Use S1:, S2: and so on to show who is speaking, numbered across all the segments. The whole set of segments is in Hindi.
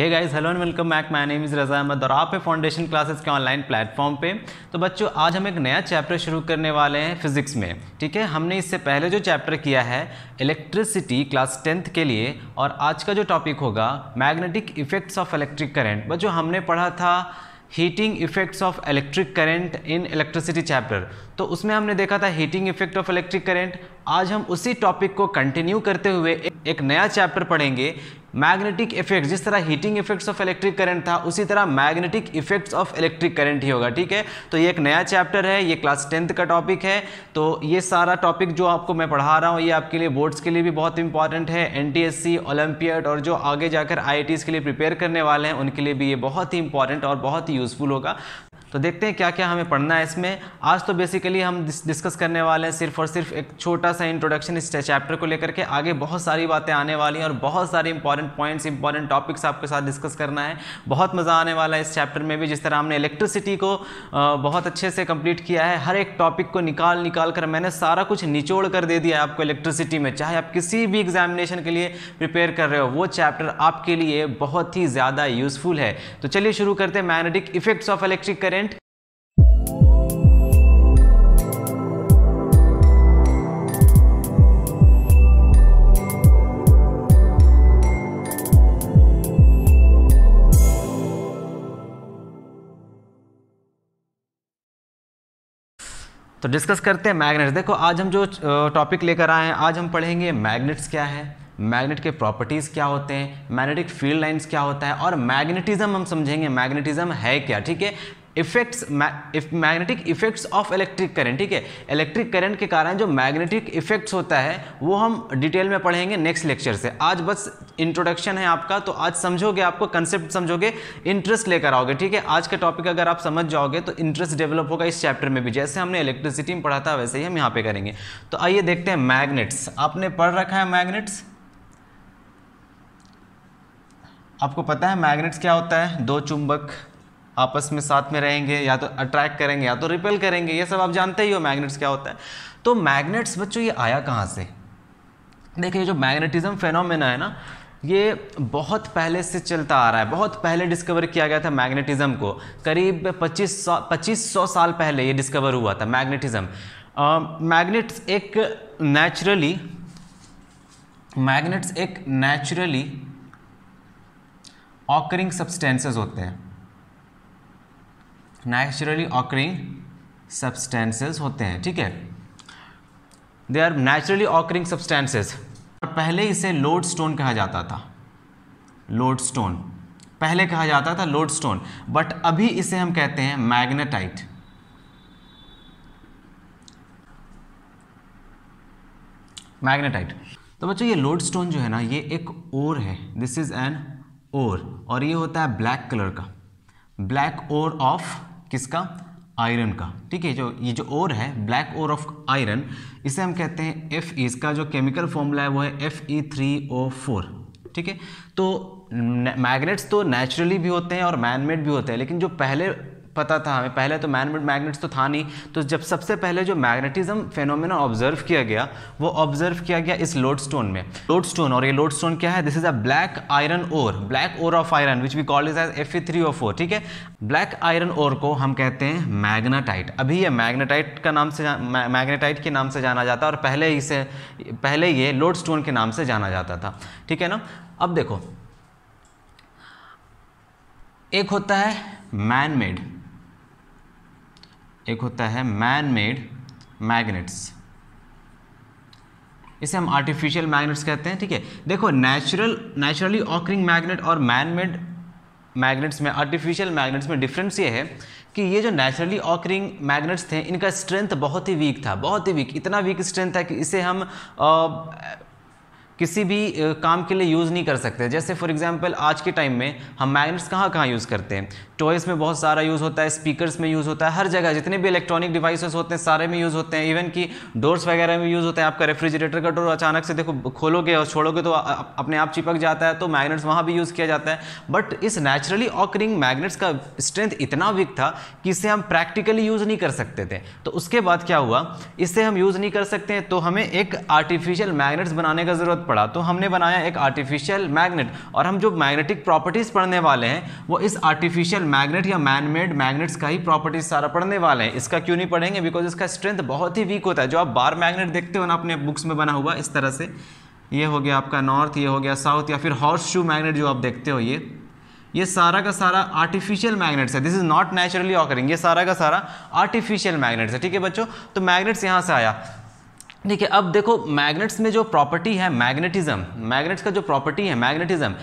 S1: hey guys hello and welcome back my name is Raza Ahmed और आप है फाउंडेशन क्लासेस के ऑनलाइन प्लेटफॉर्म पे तो बच्चों आज हम एक नया चैप्टर शुरू करने वाले हैं फिज़िक्स में ठीक है हमने इससे पहले जो चैप्टर किया है इलेक्ट्रिसिटी क्लास टेंथ के लिए और आज का जो टॉपिक होगा magnetic effects of electric current बच्चों हमने पढ़ा था heating effects of electric current in electricity chapter तो उसमें हमने देखा था heating effect of electric current आज हम उसी टॉपिक को कंटिन्यू करते हुए एक नया चैप्टर पढ़ेंगे मैग्नेटिक इफेक्ट जिस तरह heating effects of electric current था उसी तरह magnetic effects of electric current ही होगा ठीक है तो ये एक नया चैप्टर है ये क्लास टेंथ का टॉपिक है तो ये सारा टॉपिक जो आपको मैं पढ़ा रहा हूँ ये आपके लिए बोर्ड्स के लिए भी बहुत इंपॉर्टेंट है एन टी ओलंपियड और जो आगे जाकर आई के लिए प्रिपेयर करने वाले हैं उनके लिए भी ये बहुत ही इंपॉर्टेंट और बहुत ही यूज़फुल होगा तो देखते हैं क्या क्या हमें पढ़ना है इसमें आज तो बेसिकली हम डिस्कस करने वाले हैं सिर्फ और सिर्फ एक छोटा सा इंट्रोडक्शन इस चैप्टर को लेकर के आगे बहुत सारी बातें आने वाली हैं और बहुत सारे इंपॉर्टेंट पॉइंट्स इंपॉर्टेंट टॉपिक्स आपके साथ डिस्कस करना है बहुत मज़ा आने वाला है इस चैप्टर में भी जिस तरह हमने इलेक्ट्रिसिटी को बहुत अच्छे से कम्प्लीट किया है हर एक टॉपिक को निकाल निकाल कर मैंने सारा कुछ निचोड़ कर दे दिया है आपको इलेक्ट्रिसिटी में चाहे आप किसी भी एग्जामिनेशन के लिए प्रिपेयर कर रहे हो वो चैप्टर आपके लिए बहुत ही ज़्यादा यूज़फुल है तो चलिए शुरू करते हैं magnetic effects of electric current तो डिस्कस करते हैं मैग्नेट्स देखो आज हम जो टॉपिक लेकर आए हैं आज हम पढ़ेंगे मैग्नेट्स क्या है मैग्नेट के प्रॉपर्टीज़ क्या होते हैं मैग्नेटिक फील्ड लाइंस क्या होता है और मैग्नेटिज्म हम समझेंगे मैग्नेटिज्म है क्या ठीक है effects magnetic effects of electric current ठीक है इलेक्ट्रिक करंट के कारण जो मैग्नेटिक इफेक्ट्स होता है वो हम डिटेल में पढ़ेंगे नेक्स्ट लेक्चर से आज बस इंट्रोडक्शन है आपका तो आज समझोगे आपको कंसेप्ट समझोगे इंटरेस्ट लेकर आओगे ठीक है आज का टॉपिक अगर आप समझ जाओगे तो इंटरेस्ट डेवलप होगा इस चैप्टर में भी जैसे हमने इलेक्ट्रिसिटी में पढ़ा था वैसे ही हम यहाँ पे करेंगे तो आइए देखते हैं मैग्नेट्स आपने पढ़ रखा है मैग्नेट्स आपको पता है मैग्नेट्स क्या होता है दो चुंबक आपस में साथ में रहेंगे या तो अट्रैक्ट करेंगे या तो रिपेल करेंगे ये सब आप जानते ही हो मैग्नेट्स क्या होता है तो मैग्नेट्स बच्चों ये आया कहाँ से देखिए जो मैग्नेटिज्म फेनोमेना है ना ये बहुत पहले से चलता आ रहा है बहुत पहले डिस्कवर किया गया था मैग्नेटिज्म को करीब पच्चीस सौ पच्चीस सौ साल पहले ये डिस्कवर हुआ था मैग्नेटिज्म मैग्नेट्स एक नेचुरली मैग्नेट्स एक नेचुरली ऑकरिंग सब्सटेंसेस होते हैं नेचुरली ऑकरिंग सब्सटेंसेस होते हैं ठीक है they are naturally occurring substances और पहले इसे लोड स्टोन कहा जाता था लोड स्टोन पहले कहा जाता था लोड स्टोन बट अभी इसे हम कहते हैं मैग्नेटाइट मैग्नेटाइट तो बच्चों ये लोड स्टोन जो है ना ये एक ओर है दिस इज एन ओर और ये होता है ब्लैक कलर का ब्लैक ओर ऑफ किसका आयरन का ठीक है जो ये जो ओर है ब्लैक ओर ऑफ आयरन इसे हम कहते हैं एफ ई इसका जो केमिकल फॉर्मूला है वो है F E three O four ठीक है तो मैग्नेट्स तो नेचुरली भी होते हैं और मैनमेड भी होते हैं लेकिन जो पहले पता था हमें पहले तो मैन मेड मैग्नेट्स तो था नहीं तो जब सबसे पहले जो मैग्नेटिज्म फेनोमेना ऑब्जर्व किया गया वो ऑब्जर्व किया गया इस लोडस्टोन में लोडस्टोन और ये लोडस्टोन क्या है this is a black iron ore black ore of iron which we call is as F three O four ठीक है ब्लैक आयरन ओर को हम कहते हैं मैग्नाटाइट अभी ये मैग्नेटाइट का नाम से मैग्नेटाइट के नाम से जाना जाता है और पहले इसे पहले ये लोडस्टोन के नाम से जाना जाता था ठीक है ना अब देखो एक होता है मैनमेड एक होता है मैन मेड मैग्नेट्स इसे हम आर्टिफिशियल मैग्नेट्स कहते हैं ठीक है देखो नेचुरल नेचुरली ऑकरिंग मैग्नेट और मैन मेड मैग्नेट्स में आर्टिफिशियल मैग्नेट्स में डिफरेंस ये है कि ये जो नेचुरली ऑकरिंग मैग्नेट्स थे इनका स्ट्रेंथ बहुत ही वीक था बहुत ही वीक इतना वीक स्ट्रेंथ था कि इसे हम आ, किसी भी काम के लिए यूज़ नहीं कर सकते जैसे फॉर एग्जांपल आज के टाइम में हम मैग्नेट्स कहाँ कहाँ यूज़ करते हैं टॉयस में बहुत सारा यूज़ होता है स्पीकर्स में यूज़ होता है हर जगह जितने भी इलेक्ट्रॉनिक डिवाइसेस होते हैं सारे में यूज़ होते हैं इवन कि डोर्स वगैरह में यूज़ होते हैं आपका रेफ्रिजरेटर का डोर अचानक से देखो खोलोगे और छोड़ोगे तो अपने आप चिपक जाता है तो मैगनेट्स वहाँ भी यूज़ किया जाता है बट इस नेचुरली ऑकरिंग मैगनेट्स का स्ट्रेंथ इतना वीक था कि इसे हम प्रैक्टिकली यूज़ नहीं कर सकते थे तो उसके बाद क्या हुआ इससे हम यूज़ नहीं कर सकते तो हमें एक आर्टिफिशियल मैगनेट्स बनाने का ज़रूरत पड़ा तो हमने बनाया एक आर्टिफिशियल मैगनेट और हम जो मैग्नेटिक प्रॉपर्टीज़ पढ़ने वाले हैं वो इस आर्टिफिशियल मैग्नेट या मैनमेड मैग्नेट्स का ही प्रॉपर्टीज सारा पढ़ने वाले हैं इसका क्यों नहीं पढ़ेंगे बिकॉज इसका स्ट्रेंथ बहुत ही वीक होता है जो आप बार मैग्नेट देखते हो ना अपने बुक्स में बना हुआ इस तरह से ये हो गया आपका नॉर्थ ये हो गया साउथ या फिर हॉर्स शू मैग्नेट जो आप देखते हो ये ये सारा का सारा आर्टिफिशियल मैग्नेट्स है this is not naturally occurring ये सारा का सारा आर्टिफिशियल मैग्नेट्स है ठीक है बच्चों तो मैग्नेट्स यहाँ से आया ठीक है अब देखो मैग्नेट्स में जो प्रॉपर्टी है मैग्नेटिज्म मैग्नेट्स का जो प्रॉपर्टी है मैग्नेटिज्म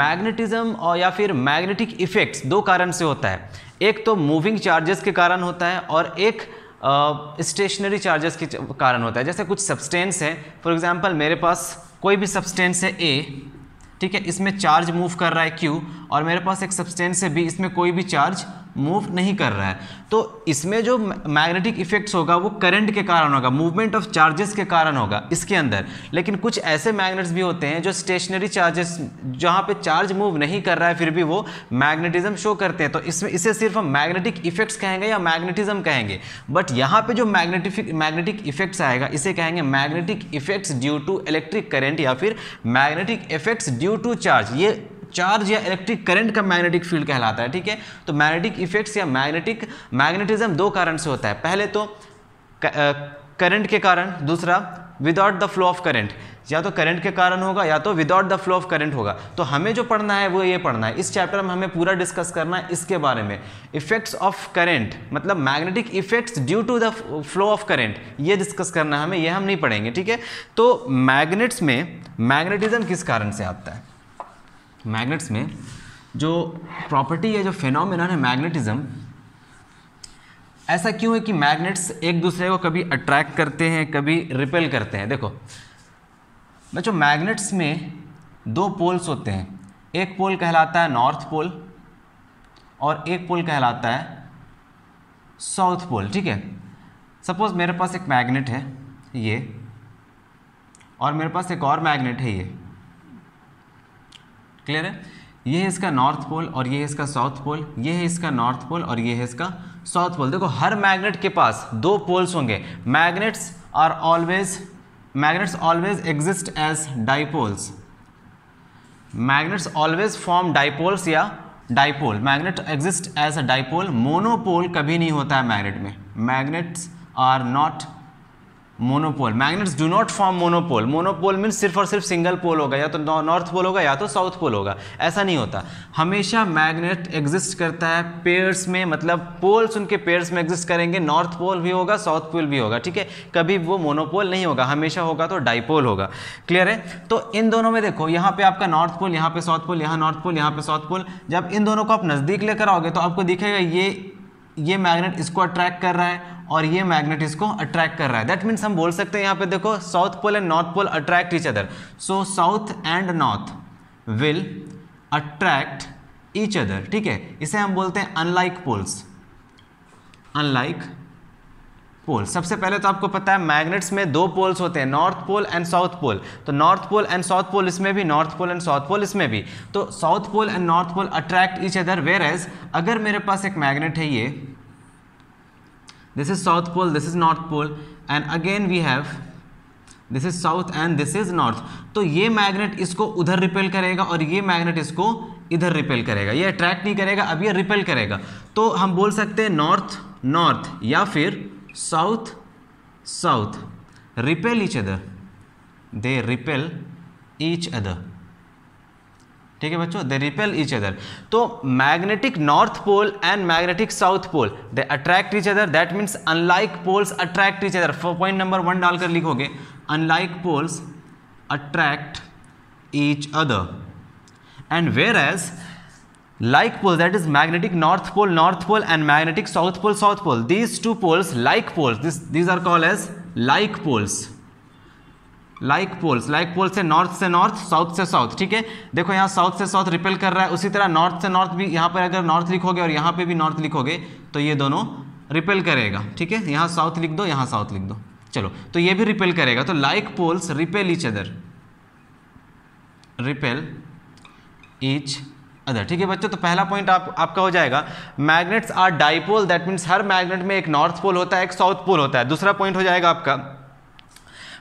S1: मैग्नेटिज्म और या फिर मैग्नेटिक इफेक्ट्स दो कारण से होता है एक तो मूविंग चार्जेस के कारण होता है और एक स्टेशनरी uh, चार्जेस के कारण होता है जैसे कुछ सब्सटेंस है फॉर एग्जांपल मेरे पास कोई भी सब्सटेंस है ए ठीक है इसमें चार्ज मूव कर रहा है क्यू और मेरे पास एक सब्सटेंस है बी इसमें कोई भी चार्ज मूव नहीं कर रहा है तो इसमें जो मैग्नेटिक इफेक्ट्स होगा वो करंट के कारण होगा मूवमेंट ऑफ चार्जेस के कारण होगा इसके अंदर लेकिन कुछ ऐसे मैग्नेट्स भी होते हैं जो स्टेशनरी चार्जेस जहाँ पे चार्ज मूव नहीं कर रहा है फिर भी वो मैग्नेटिज्म शो करते हैं तो इसमें इसे सिर्फ हम मैग्नेटिक इफेक्ट्स कहेंगे या मैग्नेटिज्म कहेंगे बट यहाँ पर जो मैग्नेटिफिक मैग्नेटिक इफेक्ट्स आएगा इसे कहेंगे magnetic effects due to electric current या फिर magnetic effects due to charge ये चार्ज या इलेक्ट्रिक करंट का मैग्नेटिक फील्ड कहलाता है ठीक है तो मैग्नेटिक इफेक्ट्स या मैग्नेटिक मैग्नेटिज्म दो कारण से होता है पहले तो करंट के कारण दूसरा without the flow of current या तो करंट के कारण होगा या तो without the flow of current होगा तो हमें जो पढ़ना है वो ये पढ़ना है इस चैप्टर में हमें पूरा डिस्कस करना है इसके बारे में इफेक्ट्स ऑफ करंट मतलब magnetic effects due to the flow of current ये डिस्कस करना है हमें ये हम नहीं पढ़ेंगे ठीक है तो मैग्नेट्स में मैग्नेटिज्म किस कारण से आता है मैग्नेट्स में जो प्रॉपर्टी है जो फेनोमिना है मैग्नेटिज़्म ऐसा क्यों है कि मैग्नेट्स एक दूसरे को कभी अट्रैक्ट करते हैं कभी रिपेल करते हैं देखो बच्चों मैग्नेट्स में दो पोल्स होते हैं एक पोल कहलाता है नॉर्थ पोल और एक पोल कहलाता है साउथ पोल ठीक है सपोज़ मेरे पास एक मैग्नेट है ये और मेरे पास एक और मैग्नेट है ये क्लियर है ये है इसका नॉर्थ पोल और ये है इसका साउथ पोल ये है इसका नॉर्थ पोल और ये है इसका साउथ पोल देखो हर मैग्नेट के पास दो पोल्स होंगे magnets are always magnets always exist as dipoles magnets always form dipoles या dipole magnet exist as a dipole monopole कभी नहीं होता है मैग्नेट में magnets are not monopole magnets do not form monopole monopole mean सिर्फ और सिर्फ सिंगल पोल होगा या तो नॉर्थ पोल होगा या तो साउथ पोल होगा ऐसा नहीं होता हमेशा मैग्नेट एग्जिस्ट करता है पेयर्स में मतलब पोल्स उनके पेयर्स में एग्जिस्ट करेंगे नॉर्थ पोल भी होगा साउथ पोल भी होगा ठीक है कभी वो मोनोपोल नहीं होगा हमेशा होगा तो डाईपोल होगा क्लियर है तो इन दोनों में देखो यहाँ पे आपका नॉर्थ पोल यहाँ पे साउथ पोल यहाँ नॉर्थ पोल यहाँ पे साउथ पोल जब इन दोनों को आप नज़दीक लेकर आओगे तो आपको दिखेगा ये ये मैग्नेट इसको अट्रैक्ट कर रहा है और ये मैग्नेट इसको अट्रैक्ट कर रहा है दैट मीन्स हम बोल सकते हैं यहाँ पे देखो south pole and north pole attract each other so south and north will attract each other ठीक है इसे हम बोलते हैं अनलाइक पोल्स अनलाइक पोल सबसे पहले तो आपको पता है मैग्नेट्स में दो पोल्स होते हैं north pole and south pole तो north pole and south pole इसमें भी north pole and south pole इसमें भी तो south pole and north pole attract each other whereas अगर मेरे पास एक मैग्नेट है ये this is south pole this is north pole and again we have this is south and this is north तो ये मैग्नेट इसको उधर रिपेल करेगा और ये मैग्नेट इसको इधर रिपेल करेगा ये अट्रैक्ट नहीं करेगा अब ये रिपेल करेगा तो हम बोल सकते हैं नॉर्थ नॉर्थ या फिर south south repel each other they repel each other ठीक है बच्चों दे रिपेल इच अदर तो magnetic north pole and magnetic south pole they attract each other that means unlike poles attract each other point number one डालकर लिखोगे unlike poles attract each other and whereas like pole that is magnetic north pole north pole and magnetic south pole south pole these two poles like poles this these are call as like poles like poles like pole से नॉर्थ से नॉर्थ साउथ से साउथ ठीक है देखो यहाँ साउथ से साउथ रिपेल कर रहा है उसी तरह नॉर्थ से नॉर्थ भी यहाँ पर अगर नॉर्थ लिखोगे और यहाँ पे भी नॉर्थ लिखोगे तो ये दोनों रिपेल करेगा ठीक है यहाँ साउथ लिख दो यहाँ साउथ लिख दो चलो तो ये भी रिपेल करेगा तो like poles repel each other repel each other ठीक है बच्चों तो पहला पॉइंट आप आपका हो जाएगा magnets are dipole that means हर मैग्नेट में एक नॉर्थ पोल होता है एक साउथ पोल होता है दूसरा पॉइंट हो जाएगा आपका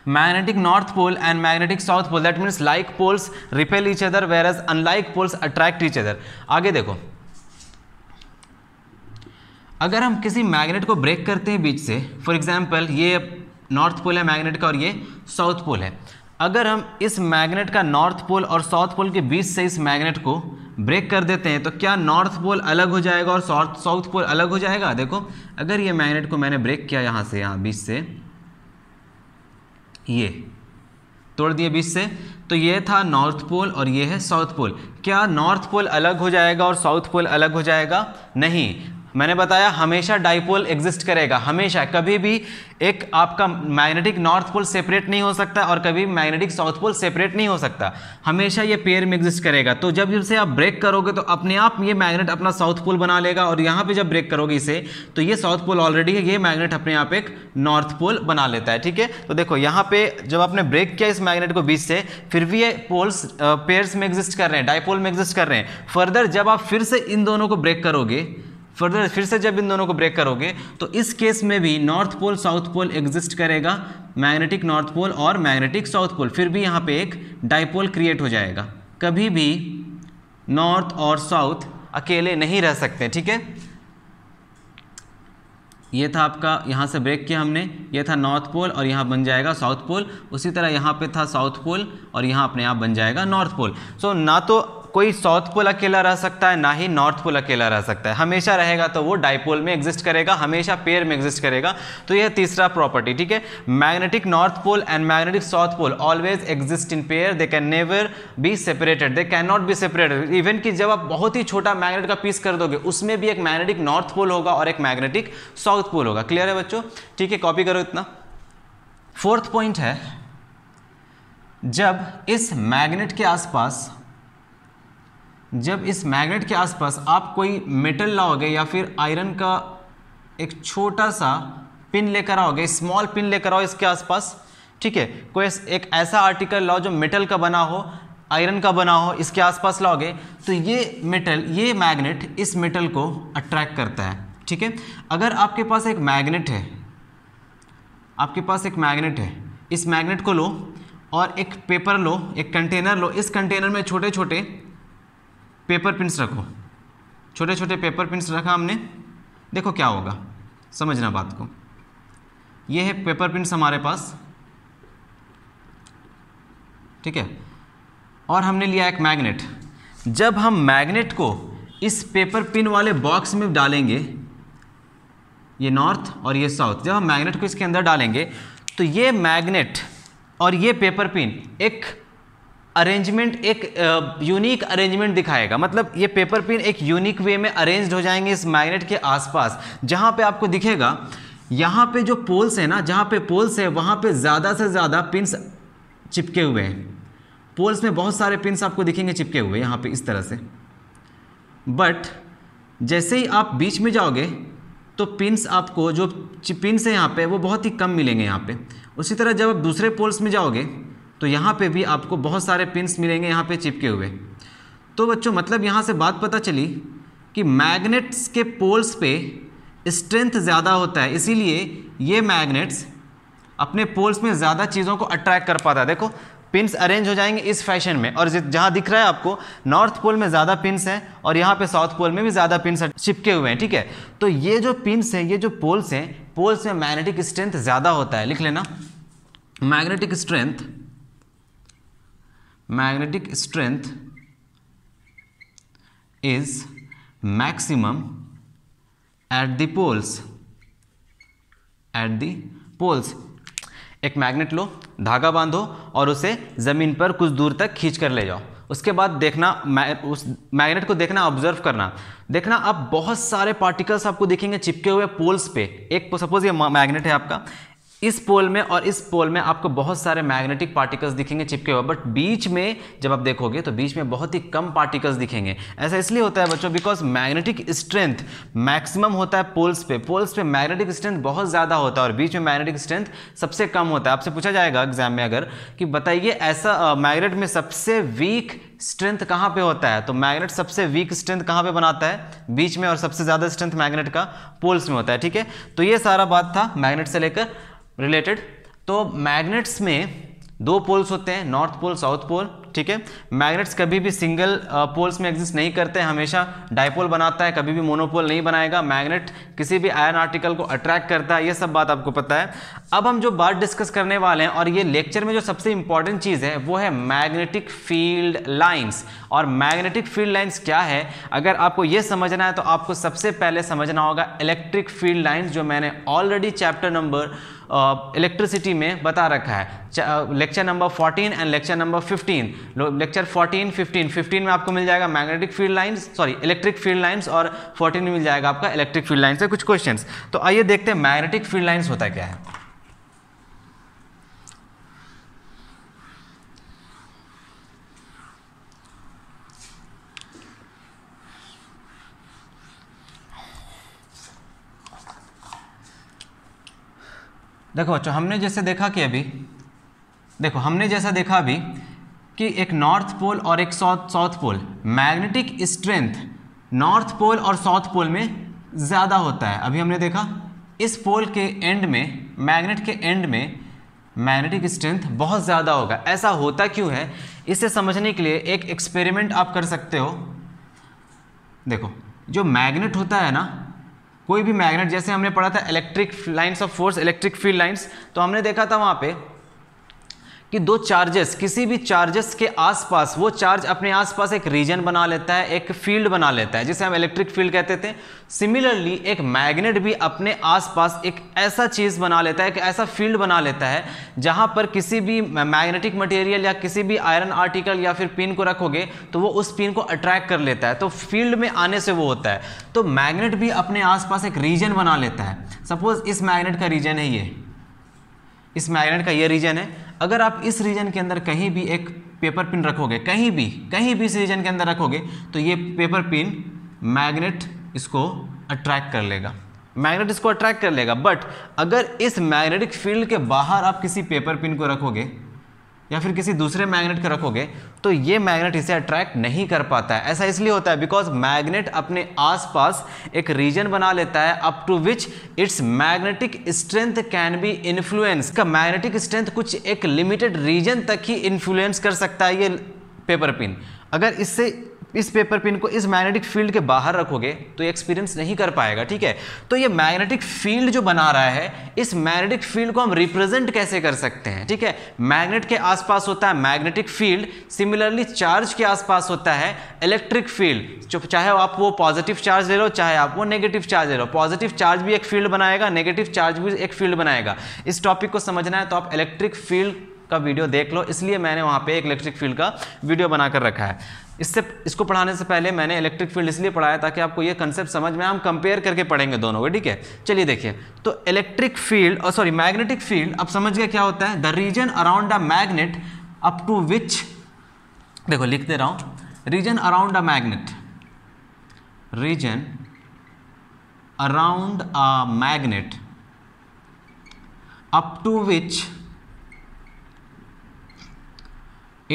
S1: magnetic north pole and and south pole that means like poles repel each other whereas unlike poles attract each other आगे देखो अगर हम किसी मैग्नेट को ब्रेक करते हैं बीच से फॉर एग्जाम्पल ये नॉर्थ पोल है मैग्नेट का और ये साउथ पोल है अगर हम इस मैग्नेट का नॉर्थ पोल और साउथ पोल के बीच से इस मैग्नेट को ब्रेक कर देते हैं तो क्या नॉर्थ पोल अलग हो जाएगा और साउथ पोल अलग हो जाएगा देखो अगर ये मैग्नेट को मैंने ब्रेक किया यहाँ से यहाँ बीच से ये तोड़ दिए बीच से तो ये था नॉर्थ पोल और ये है साउथ पोल क्या नॉर्थ पोल अलग हो जाएगा और साउथ पोल अलग हो जाएगा नहीं मैंने बताया हमेशा डाइपोल एग्जिस्ट करेगा हमेशा कभी भी एक आपका मैग्नेटिक नॉर्थ पोल सेपरेट नहीं हो सकता और कभी मैग्नेटिक साउथ पोल सेपरेट नहीं हो सकता हमेशा ये पेयर में एग्जिस्ट करेगा तो जब इसे आप ब्रेक करोगे तो अपने आप ये मैग्नेट अपना साउथ पोल बना लेगा और यहाँ पे जब ब्रेक करोगे इसे तो ये साउथ पोल ऑलरेडी है ये मैग्नेट अपने आप एक नॉर्थ पोल बना लेता है ठीक है तो देखो यहाँ पे जब आपने ब्रेक किया इस मैग्नेट को बीच से फिर भी ये पोल्स पेयर्स में एग्जिस्ट कर रहे हैं डाइपोल में एग्जिस्ट कर रहे हैं फर्दर जब आप फिर से इन दोनों को ब्रेक करोगे फर्दर फिर से जब इन दोनों को ब्रेक करोगे तो इस केस में भी north pole south pole exist करेगा मैग्नेटिक नॉर्थ पोल और मैग्नेटिक साउथ पोल फिर भी यहाँ पे एक डाइपोल क्रिएट हो जाएगा कभी भी नॉर्थ और साउथ अकेले नहीं रह सकते ठीक है ये था आपका यहाँ से ब्रेक किया हमने ये था नॉर्थ पोल और यहाँ बन जाएगा साउथ पोल उसी तरह यहाँ पे था साउथ पोल और यहाँ अपने आप बन जाएगा नॉर्थ पोल सो ना तो कोई साउथ पोल अकेला रह सकता है ना ही नॉर्थ पोल अकेला रह सकता है हमेशा रहेगा तो वो डाइपोल में एग्जिस्ट करेगा हमेशा पेयर में एग्जिस्ट करेगा तो यह तीसरा प्रॉपर्टी ठीक है magnetic north pole and magnetic south pole always exist in pair they can never be separated they cannot be separated even कि जब आप बहुत ही छोटा मैग्नेट का पीस कर दोगे उसमें भी एक मैग्नेटिक नॉर्थ पोल होगा और एक मैग्नेटिक साउथ पोल होगा क्लियर है बच्चों ठीक है कॉपी करो इतना फोर्थ पॉइंट है जब इस मैग्नेट के आसपास जब इस मैग्नेट के आसपास आप कोई मेटल लाओगे या फिर आयरन का एक छोटा सा पिन लेकर आओगे स्मॉल पिन लेकर आओ इसके आसपास ठीक है कोई एक ऐसा आर्टिकल लाओ जो मेटल का बना हो आयरन का बना हो इसके आसपास लाओगे तो ये मेटल ये मैग्नेट इस मेटल को अट्रैक्ट करता है ठीक है अगर आपके पास एक मैग्नेट है आपके पास एक मैग्नेट है इस मैग्नेट को लो और एक पेपर लो एक कंटेनर लो इस कंटेनर में छोटे छोटे पेपर पिंस रखो छोटे छोटे पेपर पिंस रखा हमने देखो क्या होगा समझना बात को ये है पेपर पिंस हमारे पास ठीक है और हमने लिया एक मैग्नेट जब हम मैग्नेट को इस पेपर पिन वाले बॉक्स में डालेंगे ये नॉर्थ और ये साउथ जब हम मैग्नेट को इसके अंदर डालेंगे तो ये मैग्नेट और ये पेपर पिन एक अरेंजमेंट एक यूनिक अरेंजमेंट दिखाएगा मतलब ये पेपर पिन एक यूनिक वे में अरेंज्ड हो जाएंगे इस मैग्नेट के आसपास जहाँ पे आपको दिखेगा यहाँ पे जो पोल्स है ना जहाँ पे पोल्स है वहाँ पे ज़्यादा से ज़्यादा पिन्स चिपके हुए हैं पोल्स में बहुत सारे पिन्स आपको दिखेंगे चिपके हुए यहाँ पर इस तरह से बट जैसे ही आप बीच में जाओगे तो पिन्स आपको जो पिन्स हैं यहाँ पर वो बहुत ही कम मिलेंगे यहाँ पर उसी तरह जब आप दूसरे पोल्स में जाओगे तो यहाँ पे भी आपको बहुत सारे पिंस मिलेंगे यहाँ पे चिपके हुए तो बच्चों मतलब यहाँ से बात पता चली कि मैग्नेट्स के पोल्स पे स्ट्रेंथ ज़्यादा होता है इसीलिए ये मैग्नेट्स अपने पोल्स में ज़्यादा चीज़ों को अट्रैक्ट कर पाता है देखो पिंस अरेंज हो जाएंगे इस फैशन में और जहाँ दिख रहा है आपको नॉर्थ पोल में ज़्यादा पिंस हैं और यहाँ पे साउथ पोल में भी ज़्यादा पिंस चिपके हुए हैं ठीक है तो ये जो पिंस हैं ये जो पोल्स हैं पोल्स में मैग्नेटिक स्ट्रेंथ ज़्यादा होता है लिख लेना magnetic strength magnetic strength is maximum at the poles at the poles एक मैग्नेट लो धागा बांधो और उसे ज़मीन पर कुछ दूर तक खींच कर ले जाओ उसके बाद देखना उस मैग्नेट को देखना ऑब्जर्व करना देखना आप बहुत सारे पार्टिकल्स आपको देखेंगे चिपके हुए पोल्स पे एक सपोज ये मैग्नेट है आपका इस पोल में और इस पोल में आपको बहुत सारे मैग्नेटिक पार्टिकल्स दिखेंगे चिपके हुए बट बीच में जब आप देखोगे तो बीच में बहुत ही कम पार्टिकल्स दिखेंगे ऐसा इसलिए होता है बच्चों बिकॉज मैग्नेटिक स्ट्रेंथ मैक्सिमम होता है पोल्स पे पोल्स पे मैग्नेटिक स्ट्रेंथ बहुत ज़्यादा होता है और बीच में मैग्नेटिक स्ट्रेंथ सबसे कम होता है आपसे पूछा जाएगा एग्जाम में अगर कि बताइए ऐसा मैग्नेट में सबसे वीक स्ट्रेंथ कहाँ पे होता है तो मैग्नेट सबसे वीक स्ट्रेंथ कहाँ पे बनाता है बीच में और सबसे ज़्यादा स्ट्रेंथ मैग्नेट का पोल्स में होता है ठीक है तो ये सारा बात था मैग्नेट से लेकर रिलेटेड तो मैग्नेट्स में दो पोल्स होते हैं नॉर्थ पोल साउथ पोल ठीक है मैग्नेट्स कभी भी सिंगल पोल्स uh, में एग्जिस्ट नहीं करते हमेशा डायपोल बनाता है कभी भी मोनोपोल नहीं बनाएगा मैग्नेट किसी भी आयन आर्टिकल को अट्रैक्ट करता है ये सब बात आपको पता है अब हम जो बात डिस्कस करने वाले हैं और ये लेक्चर में जो सबसे इंपॉर्टेंट चीज़ है वो है मैग्नेटिक फील्ड लाइन्स और मैग्नेटिक फील्ड लाइन्स क्या है अगर आपको ये समझना है तो आपको सबसे पहले समझना होगा इलेक्ट्रिक फील्ड लाइन्स जो मैंने ऑलरेडी चैप्टर नंबर इलेक्ट्रिसिटी में बता रखा है lecture number 14 and lecture number 15 lecture 14 15 15 में आपको मिल जाएगा magnetic field lines sorry electric field lines और 14 में मिल जाएगा आपका इलेक्ट्रिक फील्ड लाइंस से कुछ क्वेश्चन तो आइए देखते हैं मैग्नेटिक फील्ड लाइन्स होता क्या है देखो बच्चों हमने जैसे देखा कि अभी देखो हमने जैसा देखा अभी कि एक नॉर्थ पोल और एक south south pole magnetic strength north pole और साउथ पोल में ज़्यादा होता है अभी हमने देखा इस पोल के एंड में मैग्नेट के एंड में मैग्नेटिक स्ट्रेंथ बहुत ज़्यादा होगा ऐसा होता क्यों है इसे समझने के लिए एक एक्सपेरिमेंट आप कर सकते हो देखो जो मैग्नेट होता है ना कोई भी मैग्नेट जैसे हमने पढ़ा था electric lines of force electric field lines तो हमने देखा था वहाँ पे कि दो चार्जेस किसी भी चार्जेस के आसपास वो चार्ज अपने आसपास एक रीजन बना लेता है एक फील्ड बना लेता है जिसे हम इलेक्ट्रिक फील्ड कहते थे सिमिलरली एक मैग्नेट भी अपने आसपास एक ऐसा चीज़ बना लेता है एक ऐसा फील्ड बना लेता है जहां पर किसी भी मैग्नेटिक मटेरियल या किसी भी आयरन आर्टिकल या फिर पिन को रखोगे तो वो उस पिन को अट्रैक्ट कर लेता है तो फील्ड में आने से वो होता है तो मैग्नेट भी अपने आसपास एक रीजन बना लेता है सपोज इस मैग्नेट का रीजन है ये इस मैग्नेट का ये रीजन है अगर आप इस रीजन के अंदर कहीं भी एक पेपर पिन रखोगे कहीं भी कहीं भी इस रीजन के अंदर रखोगे तो ये पेपर पिन मैग्नेट इसको अट्रैक्ट कर लेगा मैग्नेट इसको अट्रैक्ट कर लेगा बट अगर इस मैग्नेटिक फील्ड के बाहर आप किसी पेपर पिन को रखोगे या फिर किसी दूसरे मैग्नेट को रखोगे तो ये मैग्नेट इसे अट्रैक्ट नहीं कर पाता है ऐसा इसलिए होता है बिकॉज मैग्नेट अपने आसपास एक रीजन बना लेता है up to which its magnetic strength can be influence का मैग्नेटिक स्ट्रेंथ कुछ एक लिमिटेड रीजन तक ही इन्फ्लुएंस कर सकता है ये पेपर पिन अगर इससे इस पेपर पिन को इस मैग्नेटिक फील्ड के बाहर रखोगे तो ये एक्सपीरियंस नहीं कर पाएगा ठीक है तो ये मैग्नेटिक फील्ड जो बना रहा है इस मैग्नेटिक फील्ड को हम रिप्रेजेंट कैसे कर सकते हैं ठीक है मैग्नेट के आसपास होता है मैग्नेटिक फील्ड सिमिलरली चार्ज के आसपास होता है इलेक्ट्रिक फील्ड जो चाहे आप वो पॉजिटिव चार्ज ले लो चाहे आप वो नेगेटिव चार्ज ले लो पॉजिटिव चार्ज भी एक फील्ड बनाएगा नेगेटिव चार्ज भी एक फील्ड बनाएगा इस टॉपिक को समझना है तो आप इलेक्ट्रिक फील्ड का वीडियो देख लो इसलिए मैंने वहाँ पे एक इलेक्ट्रिक फील्ड का वीडियो बनाकर रखा है इससे इसको पढ़ाने से पहले मैंने इलेक्ट्रिक फील्ड इसलिए पढ़ाया ताकि आपको ये कंसेप्ट समझ में हम कंपेयर करके पढ़ेंगे दोनों को ठीक है चलिए देखिए तो इलेक्ट्रिक फील्ड और सॉरी मैग्नेटिक फील्ड अब समझ गए क्या होता है the region around a magnet up to which देखो लिख दे रहा हूँ region around a magnet region around a magnet up to which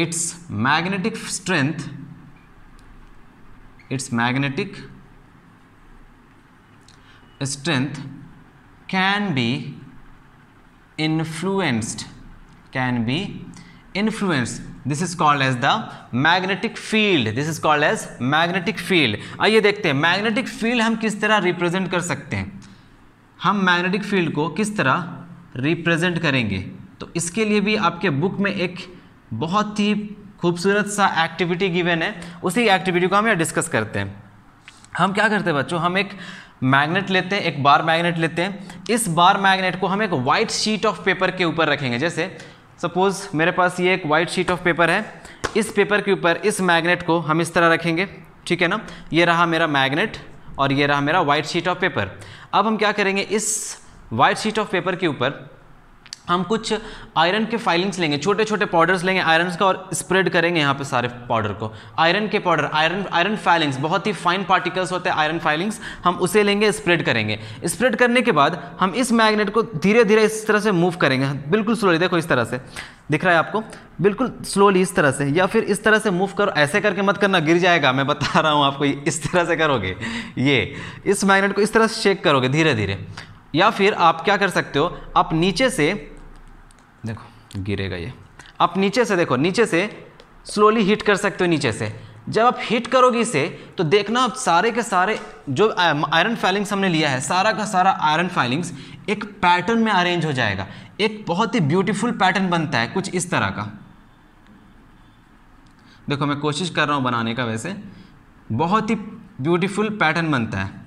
S1: its magnetic strength its magnetic strength can be influenced can be influenced this is called as the magnetic field this is called as magnetic field आइए देखते हैं मैग्नेटिक फील्ड हम किस तरह रिप्रेजेंट कर सकते हैं हम मैग्नेटिक फील्ड को किस तरह रिप्रेजेंट करेंगे तो इसके लिए भी आपके बुक में एक बहुत ही खूबसूरत सा एक्टिविटी गिवन है उसी एक्टिविटी को हम यहाँ डिस्कस करते हैं हम क्या करते हैं बच्चों हम एक मैग्नेट लेते हैं एक बार मैग्नेट लेते हैं इस बार मैग्नेट को हम एक वाइट शीट ऑफ पेपर के ऊपर रखेंगे जैसे सपोज़ मेरे पास ये एक वाइट शीट ऑफ पेपर है इस पेपर के ऊपर इस मैग्नेट को हम इस तरह रखेंगे ठीक है ना ये रहा मेरा मैग्नेट और ये रहा मेरा वाइट शीट ऑफ पेपर अब हम क्या करेंगे इस वाइट शीट ऑफ पेपर के ऊपर हम कुछ आयरन के फाइलिंग्स लेंगे छोटे छोटे पाउडर्स लेंगे आयरन का और स्प्रेड करेंगे यहाँ पे सारे पाउडर को आयरन के पाउडर आयरन आयरन फाइलिंग्स बहुत ही फाइन पार्टिकल्स होते हैं आयरन फाइलिंग्स हम उसे लेंगे स्प्रेड करेंगे स्प्रेड करने के बाद हम इस मैग्नेट को धीरे धीरे इस तरह से मूव करेंगे बिल्कुल स्लोली देखो इस तरह से दिख रहा है आपको बिल्कुल स्लोली इस तरह से या फिर इस तरह से मूव करो ऐसे करके मत करना गिर जाएगा मैं बता रहा हूँ आपको इस तरह से करोगे ये इस मैग्नेट को इस तरह से शेक करोगे धीरे धीरे या फिर आप क्या कर सकते हो आप नीचे से देखो गिरेगा ये आप नीचे से देखो नीचे से स्लोली हिट कर सकते हो नीचे से जब आप हिट करोगे इसे तो देखना आप सारे के सारे जो आयरन फाइलिंग्स हमने लिया है सारा का सारा आयरन फाइलिंग्स एक पैटर्न में अरेंज हो जाएगा एक बहुत ही ब्यूटीफुल पैटर्न बनता है कुछ इस तरह का देखो मैं कोशिश कर रहा हूँ बनाने का वैसे बहुत ही ब्यूटीफुल पैटर्न बनता है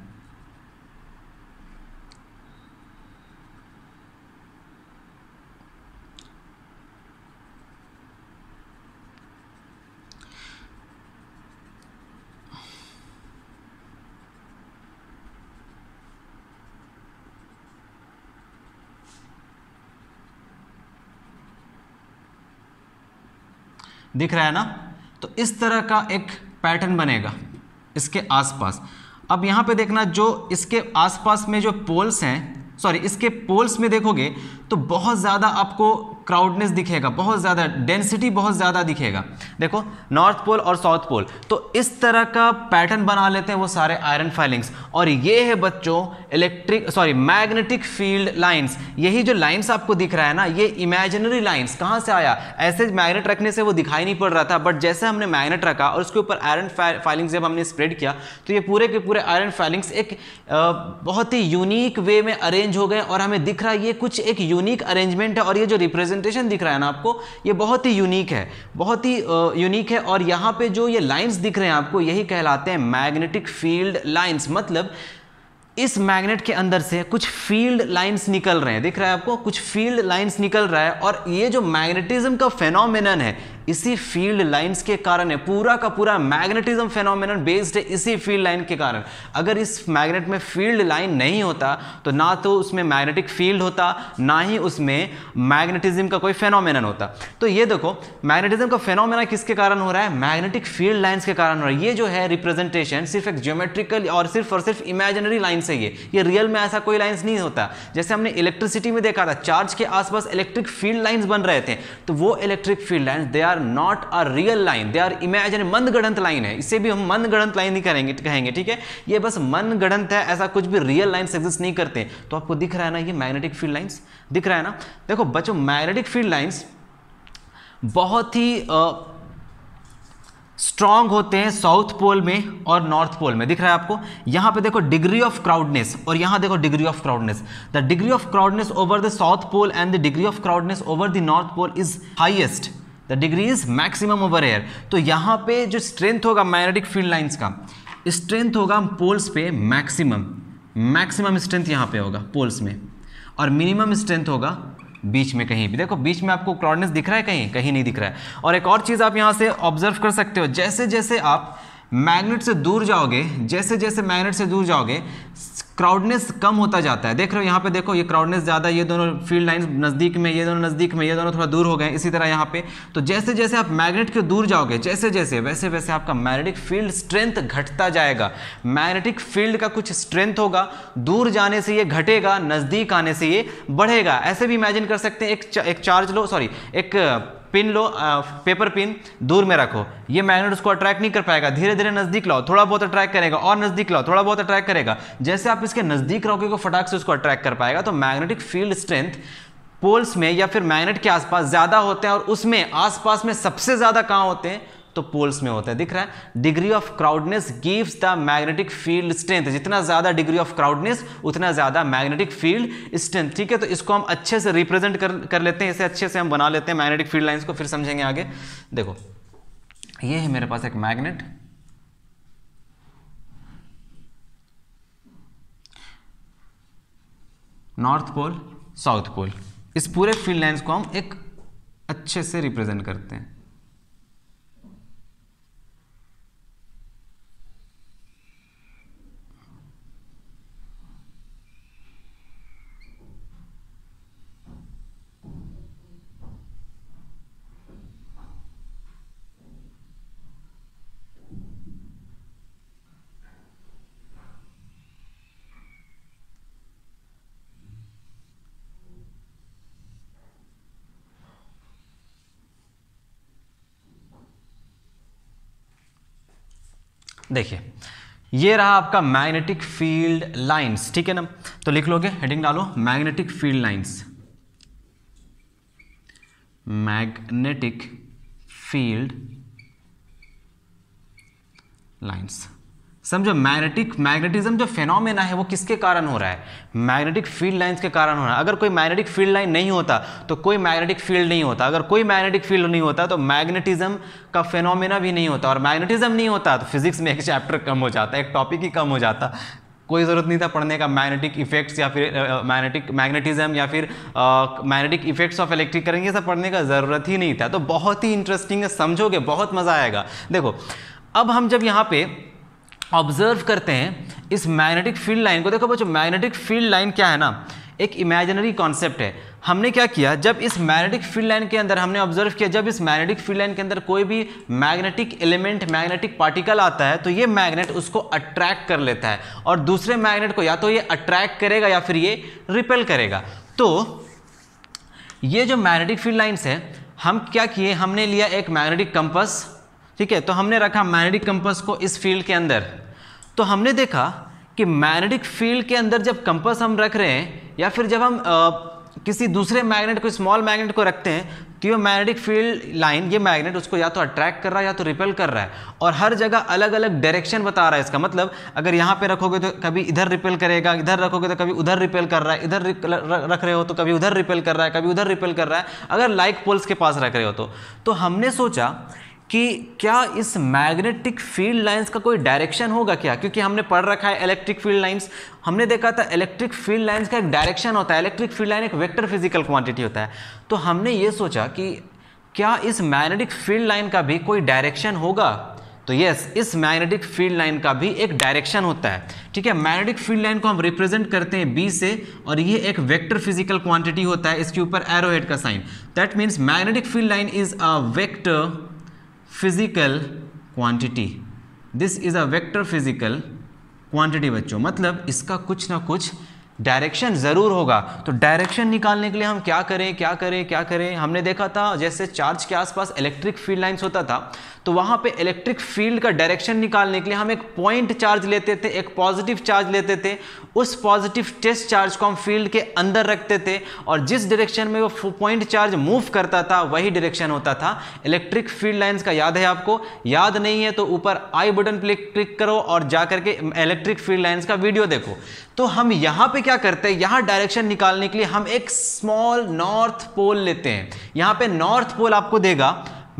S1: दिख रहा है ना तो इस तरह का एक पैटर्न बनेगा इसके आसपास अब यहाँ पे देखना जो इसके आसपास में जो पोल्स हैं सॉरी इसके पोल्स में देखोगे तो बहुत ज़्यादा आपको क्राउडनेस दिखेगा बहुत ज़्यादा डेंसिटी बहुत ज़्यादा दिखेगा देखो नॉर्थ पोल और साउथ पोल तो इस तरह का पैटर्न बना लेते हैं वो सारे आयरन फाइलिंग्स और ये है बच्चों electric sorry magnetic field lines यही जो लाइन्स आपको दिख रहा है ना ये इमेजिनरी लाइन्स कहाँ से आया ऐसे मैगनेट रखने से वो दिखाई नहीं पड़ रहा था बट जैसे हमने मैगनेट रखा और उसके ऊपर आयरन फाइलिंग्स जब हमने स्प्रेड किया तो ये पूरे के पूरे आयरन फाइलिंग्स एक बहुत ही यूनिक वे में अरेंज अरेंज हो गए और हमें दिख रहा है ये कुछ एक यूनिक अरेंजमेंट है और ये जो रिप्रेजेंटेशन दिख रहा है ना आपको ये बहुत ही यूनिक है बहुत ही यूनिक है और यहाँ पे जो ये लाइंस दिख रहे हैं आपको यही कहलाते हैं मैग्नेटिक फील्ड लाइन्स मतलब इस मैग्नेट के अंदर से कुछ फील्ड लाइंस निकल रहे हैं दिख रहा है आपको कुछ फील्ड लाइंस निकल रहा है और ये जो मैग्नेटिज्म का फेनोमेनन है इसी फील्ड लाइंस के कारण है पूरा का पूरा मैग्नेटिज्म फेनोमिन बेस्ड है इसी फील्ड लाइन के कारण अगर इस मैग्नेट में फील्ड लाइन नहीं होता तो ना तो उसमें मैग्नेटिक फील्ड होता ना ही उसमें मैग्नेटिज्म का कोई फेनोमिन होता तो ये देखो मैग्नेटिज्म का फेनोमिना किसके कारण हो रहा है मैग्नेटिक फील्ड लाइन्स के कारण हो रहा है ये जो है रिप्रेजेंटेशन सिर्फ एक ज्योमेट्रिकल और सिर्फ और सिर्फ इमेजिनरी लाइन से ये ये रियल में ऐसा कोई लाइन्स नहीं होता जैसे हमने इलेक्ट्रिसिटी में देखा था चार्ज के आसपास इलेक्ट्रिक फील्ड लाइन्स बन रहे थे तो वो electric field lines they are not a real line they are imagine मनगढ़ंत लाइन है इसे भी हम मनगढ़ंत लाइन ही करेंगे कहेंगे ठीक है ये बस मनगढ़ंत है ऐसा कुछ भी रियल लाइन एग्जिस्ट नहीं करते तो आपको दिख रहा है ना ये मैग्नेटिक फील्ड लाइन्स दिख रहा है ना देखो बच्चों मैग्नेटिक फील्ड लाइन्स बहुत ही स्ट्रांग होते हैं साउथ पोल में और नॉर्थ पोल में दिख रहा है आपको यहाँ पे देखो डिग्री ऑफ क्राउडनेस और यहाँ देखो degree of crowdness the degree of crowdness over the south pole and the degree of crowdness over the north pole is highest the degree is maximum over here तो यहाँ पे जो स्ट्रेंथ होगा मैग्नेटिक फील्ड लाइन्स का स्ट्रेंथ होगा पोल्स पे मैक्सिमम मैक्सिमम स्ट्रेंथ यहाँ पे होगा पोल्स में और मिनिमम स्ट्रेंथ होगा बीच में कहीं भी देखो बीच में आपको क्रॉडनेस दिख रहा है कहीं कहीं नहीं दिख रहा है और एक और चीज़ आप यहाँ से ऑब्जर्व कर सकते हो जैसे जैसे आप मैग्नेट से दूर जाओगे जैसे जैसे मैग्नेट से दूर जाओगे क्राउडनेस कम होता जाता है देख रहे हो यहाँ पे देखो ये क्राउडनेस ज़्यादा ये दोनों फील्ड लाइन नज़दीक में ये दोनों नज़दीक में ये दोनों थोड़ा दूर हो गए इसी तरह यहाँ पे तो जैसे जैसे आप मैग्नेट के दूर जाओगे जैसे जैसे वैसे वैसे आपका मैग्नेटिक फील्ड स्ट्रेंथ घटता जाएगा मैग्नेटिक फील्ड का कुछ स्ट्रेंथ होगा दूर जाने से ये घटेगा नज़दीक आने से ये बढ़ेगा ऐसे भी इमेजिन कर सकते हैं एक, एक चार्ज लो सॉरी एक पिन लो आ, पेपर पिन दूर में रखो ये मैग्नेट उसको अट्रैक्ट नहीं कर पाएगा धीरे धीरे नज़दीक लाओ थोड़ा बहुत अट्रैक्ट करेगा और नज़दीक लाओ थोड़ा बहुत अट्रैक्ट करेगा जैसे आप इसके नज़दीक रहोगे को फटाक से उसको अट्रैक्ट कर पाएगा तो मैग्नेटिक फील्ड स्ट्रेंथ पोल्स में या फिर मैग्नेट के आसपास ज़्यादा होते हैं और उसमें आसपास में सबसे ज़्यादा कहाँ होते हैं तो पोल्स में होता है दिख रहा है degree of crowdness gives the magnetic field strength जितना ज़्यादा डिग्री ऑफ क्राउडनेस उतना ज़्यादा मैग्नेटिक फील्ड स्ट्रेंथ ठीक है तो इसको हम अच्छे से रिप्रेजेंट कर कर लेते हैं इसे अच्छे से हम बना लेते हैं मैग्नेटिक फील्ड लाइन्स को फिर समझेंगे आगे देखो ये है मेरे पास एक magnet north pole south pole इस पूरे फील्ड लाइन्स को हम एक अच्छे से रिप्रेजेंट करते हैं देखिए ये रहा आपका मैग्नेटिक फील्ड लाइंस ठीक है ना तो लिख लोगे हेडिंग डालो magnetic field lines magnetic field lines समझो मैग्नेटिक मैग्नेटिज्म जो फेनोमेना है वो किसके कारण हो रहा है मैग्नेटिक फील्ड लाइंस के कारण हो रहा है अगर कोई मैग्नेटिक फील्ड लाइन नहीं होता तो कोई मैग्नेटिक फील्ड नहीं होता अगर कोई मैग्नेटिक फील्ड नहीं होता तो मैग्नेटिज्म का फेनोमेना भी नहीं होता और मैग्नेटिज्म नहीं होता तो फिजिक्स में एक चैप्टर कम हो जाता एक टॉपिक ही कम हो जाता कोई ज़रूरत नहीं था पढ़ने का मैग्नेटिक इफेक्ट्स या फिर मैग्नेटिक मैग्नेटिज्म या फिर मैग्नेटिक इफेक्ट्स ऑफ इलेक्ट्रिक करेंगे ये सब पढ़ने का ज़रूरत ही नहीं था तो बहुत ही इंटरेस्टिंग है समझोगे बहुत मज़ा आएगा देखो अब हम जब यहाँ पे ऑब्जर्व करते हैं इस मैग्नेटिक फील्ड लाइन को देखो बच्चों मैग्नेटिक फील्ड लाइन क्या है ना एक इमेजिनरी कॉन्सेप्ट है हमने क्या किया जब इस मैग्नेटिक फील्ड लाइन के अंदर हमने ऑब्जर्व किया जब इस मैग्नेटिक फील्ड लाइन के अंदर कोई भी मैग्नेटिक एलिमेंट मैग्नेटिक पार्टिकल आता है तो ये मैग्नेट उसको अट्रैक्ट कर लेता है और दूसरे मैग्नेट को या तो ये अट्रैक्ट करेगा या फिर ये रिपेल करेगा तो ये जो मैग्नेटिक फील्ड लाइन्स है हम क्या किए हमने लिया एक मैग्नेटिक कंपस ठीक है तो हमने रखा मैग्नेटिक कंपास को इस फील्ड के अंदर तो हमने देखा कि मैग्नेटिक फील्ड के अंदर जब कंपास हम रख रहे हैं या फिर जब हम आ, किसी दूसरे मैग्नेट को स्मॉल मैग्नेट को रखते हैं तो ये मैग्नेटिक फील्ड लाइन ये मैग्नेट उसको या तो अट्रैक्ट कर रहा है या तो रिपेल कर रहा है और हर जगह अलग अलग डायरेक्शन बता रहा है इसका मतलब अगर यहाँ पे रखोगे तो कभी इधर रिपेल करेगा इधर रखोगे तो कभी उधर रिपेल कर रहा है इधर रख रहे हो तो कभी उधर रिपेल कर रहा है कभी उधर रिपेल कर रहा है अगर लाइक पोल्स के पास रख रहे हो तो, तो हमने सोचा कि क्या इस मैग्नेटिक फील्ड लाइंस का कोई डायरेक्शन होगा क्या क्योंकि हमने पढ़ रखा है इलेक्ट्रिक फील्ड लाइंस हमने देखा था इलेक्ट्रिक फील्ड लाइंस का एक डायरेक्शन होता है इलेक्ट्रिक फील्ड लाइन एक वेक्टर फिजिकल क्वांटिटी होता है तो हमने ये सोचा कि क्या इस मैग्नेटिक फील्ड लाइन का भी कोई डायरेक्शन होगा तो यस इस मैग्नेटिक फील्ड लाइन का भी एक डायरेक्शन होता है ठीक है मैग्नेटिक फील्ड लाइन को हम रिप्रेजेंट करते हैं बी से और ये एक वेक्टर फिजिकल क्वांटिटी होता है इसके ऊपर एरोहेड का sign that means magnetic field line is a vector physical quantity this is a vector physical quantity बच्चों मतलब इसका कुछ ना कुछ डायरेक्शन ज़रूर होगा तो डायरेक्शन निकालने के लिए हम क्या करें क्या करें क्या करें हमने देखा था जैसे चार्ज के आसपास इलेक्ट्रिक फील्ड लाइन्स होता था तो वहाँ पे इलेक्ट्रिक फील्ड का डायरेक्शन निकालने के लिए हम एक पॉइंट चार्ज लेते थे एक पॉजिटिव चार्ज लेते थे उस पॉजिटिव टेस्ट चार्ज को हम फील्ड के अंदर रखते थे और जिस डायरेक्शन में वो पॉइंट चार्ज मूव करता था वही डायरेक्शन होता था इलेक्ट्रिक फील्ड लाइन्स का याद है आपको याद नहीं है तो ऊपर आई बटन क्लिक करो और जा करके इलेक्ट्रिक फील्ड लाइन्स का वीडियो देखो तो हम यहां पे क्या करते हैं यहां डायरेक्शन निकालने के लिए हम एक स्मॉल नॉर्थ पोल लेते हैं यहां पे नॉर्थ पोल आपको देगा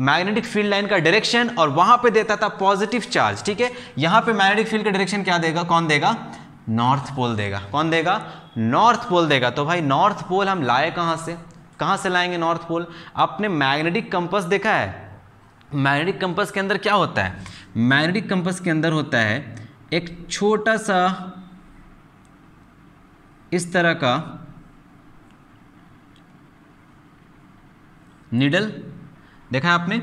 S1: मैग्नेटिक फील्ड लाइन का डायरेक्शन और वहां पे देता था पॉजिटिव चार्ज ठीक है यहां पे मैग्नेटिक फील्ड का डायरेक्शन क्या देगा कौन देगा नॉर्थ पोल देगा कौन देगा नॉर्थ पोल देगा तो भाई नॉर्थ पोल हम लाए कहां से कहां से लाएंगे नॉर्थ पोल आपने मैग्नेटिक कंपस देखा है मैग्नेटिक कंपस के अंदर क्या होता है मैग्नेटिक कंपस के अंदर होता है एक छोटा सा इस तरह का निडल देखा आपने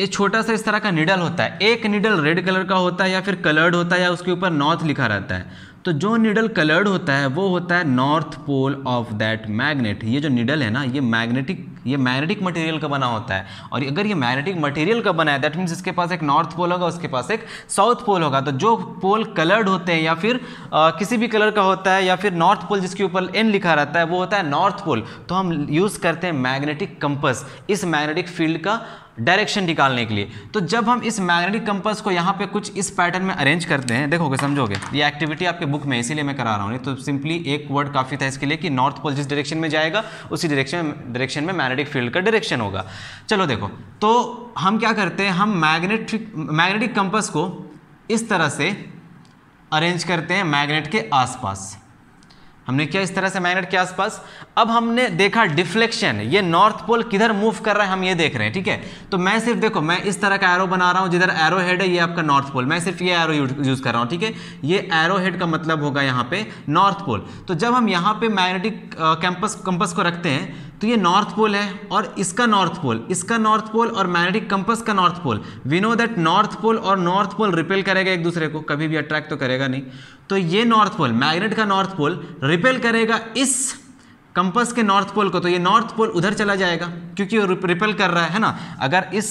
S1: ये छोटा सा इस तरह का निडल होता है एक निडल रेड कलर का होता है या फिर कलर्ड होता है या उसके ऊपर नॉर्थ लिखा रहता है तो जो निडल कलर्ड होता है वो होता है north pole of that magnet ये जो निडल है ना ये मैग्नेटिक ये मैग्नेटिक मटेरियल का बना होता है और अगर ये मैग्नेटिक मटेरियल का बना है दैट मीन्स इसके पास एक नॉर्थ पोल होगा उसके पास एक साउथ पोल होगा तो जो पोल कलर्ड होते हैं या फिर आ, किसी भी कलर का होता है या फिर नॉर्थ पोल जिसके ऊपर एन लिखा रहता है वो होता है नॉर्थ पोल तो हम यूज़ करते हैं मैग्नेटिक कंपस इस मैग्नेटिक फील्ड का डायरेक्शन निकालने के लिए तो जब हम इस मैग्नेटिक कंपास को यहाँ पे कुछ इस पैटर्न में अरेंज करते हैं देखोगे समझोगे ये एक्टिविटी आपके बुक में इसीलिए मैं करा रहा हूँ तो सिंपली एक वर्ड काफ़ी था इसके लिए कि नॉर्थ पोल जिस डायरेक्शन में जाएगा उसी डायरेक्शन डायरेक्शन में मैग्नेटिक फील्ड का डायरेक्शन होगा चलो देखो तो हम क्या करते हैं हम मैग्नेटिक मैग्नेटिक कंपस को इस तरह से अरेंज करते हैं मैग्नेट के आसपास हमने किया इस तरह से मैग्नेट के आसपास अब हमने देखा डिफ्लेक्शन ये नॉर्थ पोल किधर मूव कर रहा है हम ये देख रहे हैं ठीक है तो मैं सिर्फ देखो मैं इस तरह का एरो बना रहा हूँ जिधर एरो हेड है ये आपका नॉर्थ पोल मैं सिर्फ ये एरो यूज़ कर रहा हूँ ठीक है ये एरो हेड का मतलब होगा यहाँ पे नॉर्थ पोल तो जब हम यहाँ पे मैग्नेटिक कैंपस कंपस को रखते हैं तो ये नॉर्थ पोल है और इसका नॉर्थ पोल इसका नॉर्थ पोल और मैग्नेटिक कंपस का north pole we know that north pole और नॉर्थ पोल रिपेल करेगा एक दूसरे को कभी भी अट्रैक्ट तो करेगा नहीं तो ये नॉर्थ पोल मैग्नेट का नॉर्थ पोल रिपेल करेगा इस कंपस के नॉर्थ पोल को तो ये नॉर्थ पोल उधर चला जाएगा क्योंकि वो रिपेल कर रहा है ना अगर इस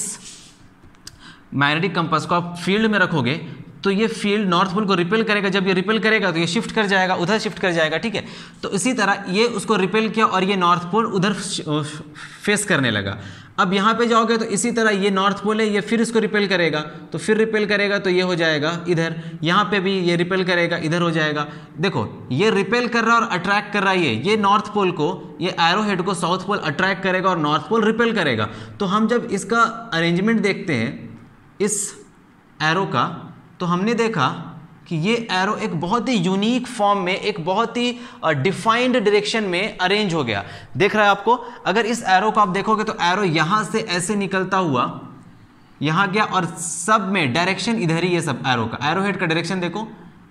S1: मैग्नेटिक कंपस को आप फील्ड में रखोगे तो ये फील्ड नॉर्थ पोल को रिपेल करेगा जब ये रिपेल करेगा तो ये शिफ्ट कर जाएगा उधर शिफ्ट कर जाएगा ठीक है तो इसी तरह ये उसको रिपेल किया और ये नॉर्थ पोल उधर फेस करने लगा अब यहाँ पे जाओगे तो इसी तरह ये नॉर्थ पोल है ये फिर इसको रिपेल करेगा तो फिर रिपेल करेगा तो ये हो जाएगा इधर यहाँ पे भी ये रिपेल करेगा इधर हो जाएगा देखो ये रिपेल कर रहा है और अट्रैक्ट कर रहा है ये ये नॉर्थ पोल को ये एरो हेड को साउथ पोल अट्रैक्ट करेगा और नॉर्थ पोल रिपेल करेगा तो हम जब इसका अरेंजमेंट देखते हैं इस एरो का तो हमने देखा कि ये एरो एक बहुत ही यूनिक फॉर्म में एक बहुत ही डिफाइंड डायरेक्शन में अरेंज हो गया देख रहा है आपको अगर इस एरो को आप देखोगे तो एरो यहां से ऐसे निकलता हुआ यहां गया और सब में डायरेक्शन इधर ही है सब एरो का एरो हेड का डायरेक्शन देखो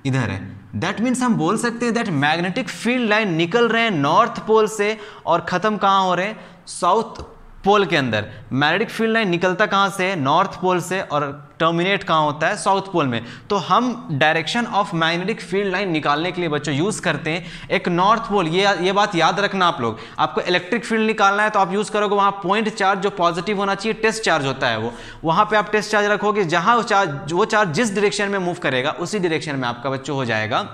S1: इधर है दैट मीन्स हम बोल सकते हैं दैट मैग्नेटिक फील्ड लाइन निकल रहे हैं नॉर्थ पोल से और ख़त्म कहाँ हो रहे हैं साउथ पोल के अंदर मैग्नेटिक फील्ड लाइन निकलता कहाँ से नॉर्थ पोल से और टर्मिनेट कहाँ होता है साउथ पोल में तो हम direction of magnetic field line निकालने के लिए बच्चों यूज़ करते हैं एक नॉर्थ पोल ये ये बात याद रखना आप लोग आपको इलेक्ट्रिक फील्ड निकालना है तो आप यूज़ करोगे वहाँ पॉइंट चार्ज जो पॉजिटिव होना चाहिए टेस्ट चार्ज होता है वो वहाँ पर आप टेस्ट चार्ज रखोगे जहाँ वो चार्ज वो चार्ज जिस डिरेक्शन में मूव करेगा उसी डिरेक्शन में आपका बच्चों हो जाएगा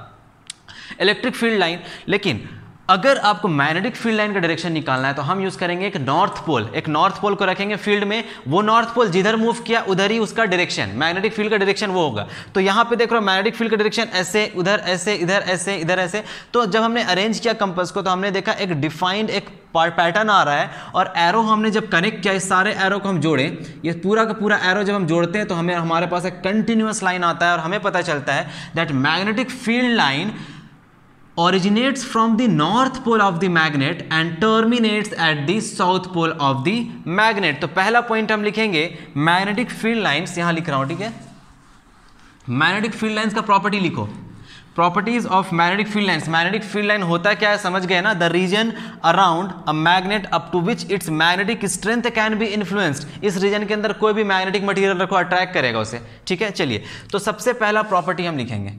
S1: इलेक्ट्रिक फील्ड लाइन लेकिन अगर आपको मैग्नेटिक फील्ड लाइन का डायरेक्शन निकालना है तो हम यूज़ करेंगे एक नॉर्थ पोल एक नॉर्थ पोल को रखेंगे फील्ड में वो नॉर्थ पोल जिधर मूव किया उधर ही उसका डायरेक्शन मैग्नेटिक फील्ड का डायरेक्शन वो होगा तो यहाँ पे देख रहे हो मैग्नेटिक फील्ड का डायरेक्शन ऐसे उधर ऐसे इधर ऐसे इधर ऐसे तो जब हमने अरेंज किया कंपस को तो हमने देखा एक डिफाइंड एक पैटर्न आ रहा है और एरो हमने जब कनेक्ट किया इस सारे एरो को हम जोड़े ये पूरा का पूरा एरो जब हम जोड़ते हैं तो हमें हमारे पास एक कंटिन्यूस लाइन आता है और हमें पता चलता है that magnetic field line originates from the north pole of the magnet and terminates at the south pole of the magnet तो पहला पॉइंट हम लिखेंगे मैग्नेटिक फील्ड लाइंस यहाँ लिख रहा हूं ठीक है मैग्नेटिक फील्ड लाइंस का प्रॉपर्टी लिखो properties of magnetic field lines magnetic field line होता क्या है समझ गए ना the region around a magnet up to which its magnetic strength can be influenced इस रीजन के अंदर कोई भी मैग्नेटिक मटीरियल रखो अट्रैक्ट करेगा उसे ठीक है चलिए तो सबसे पहला प्रॉपर्टी हम लिखेंगे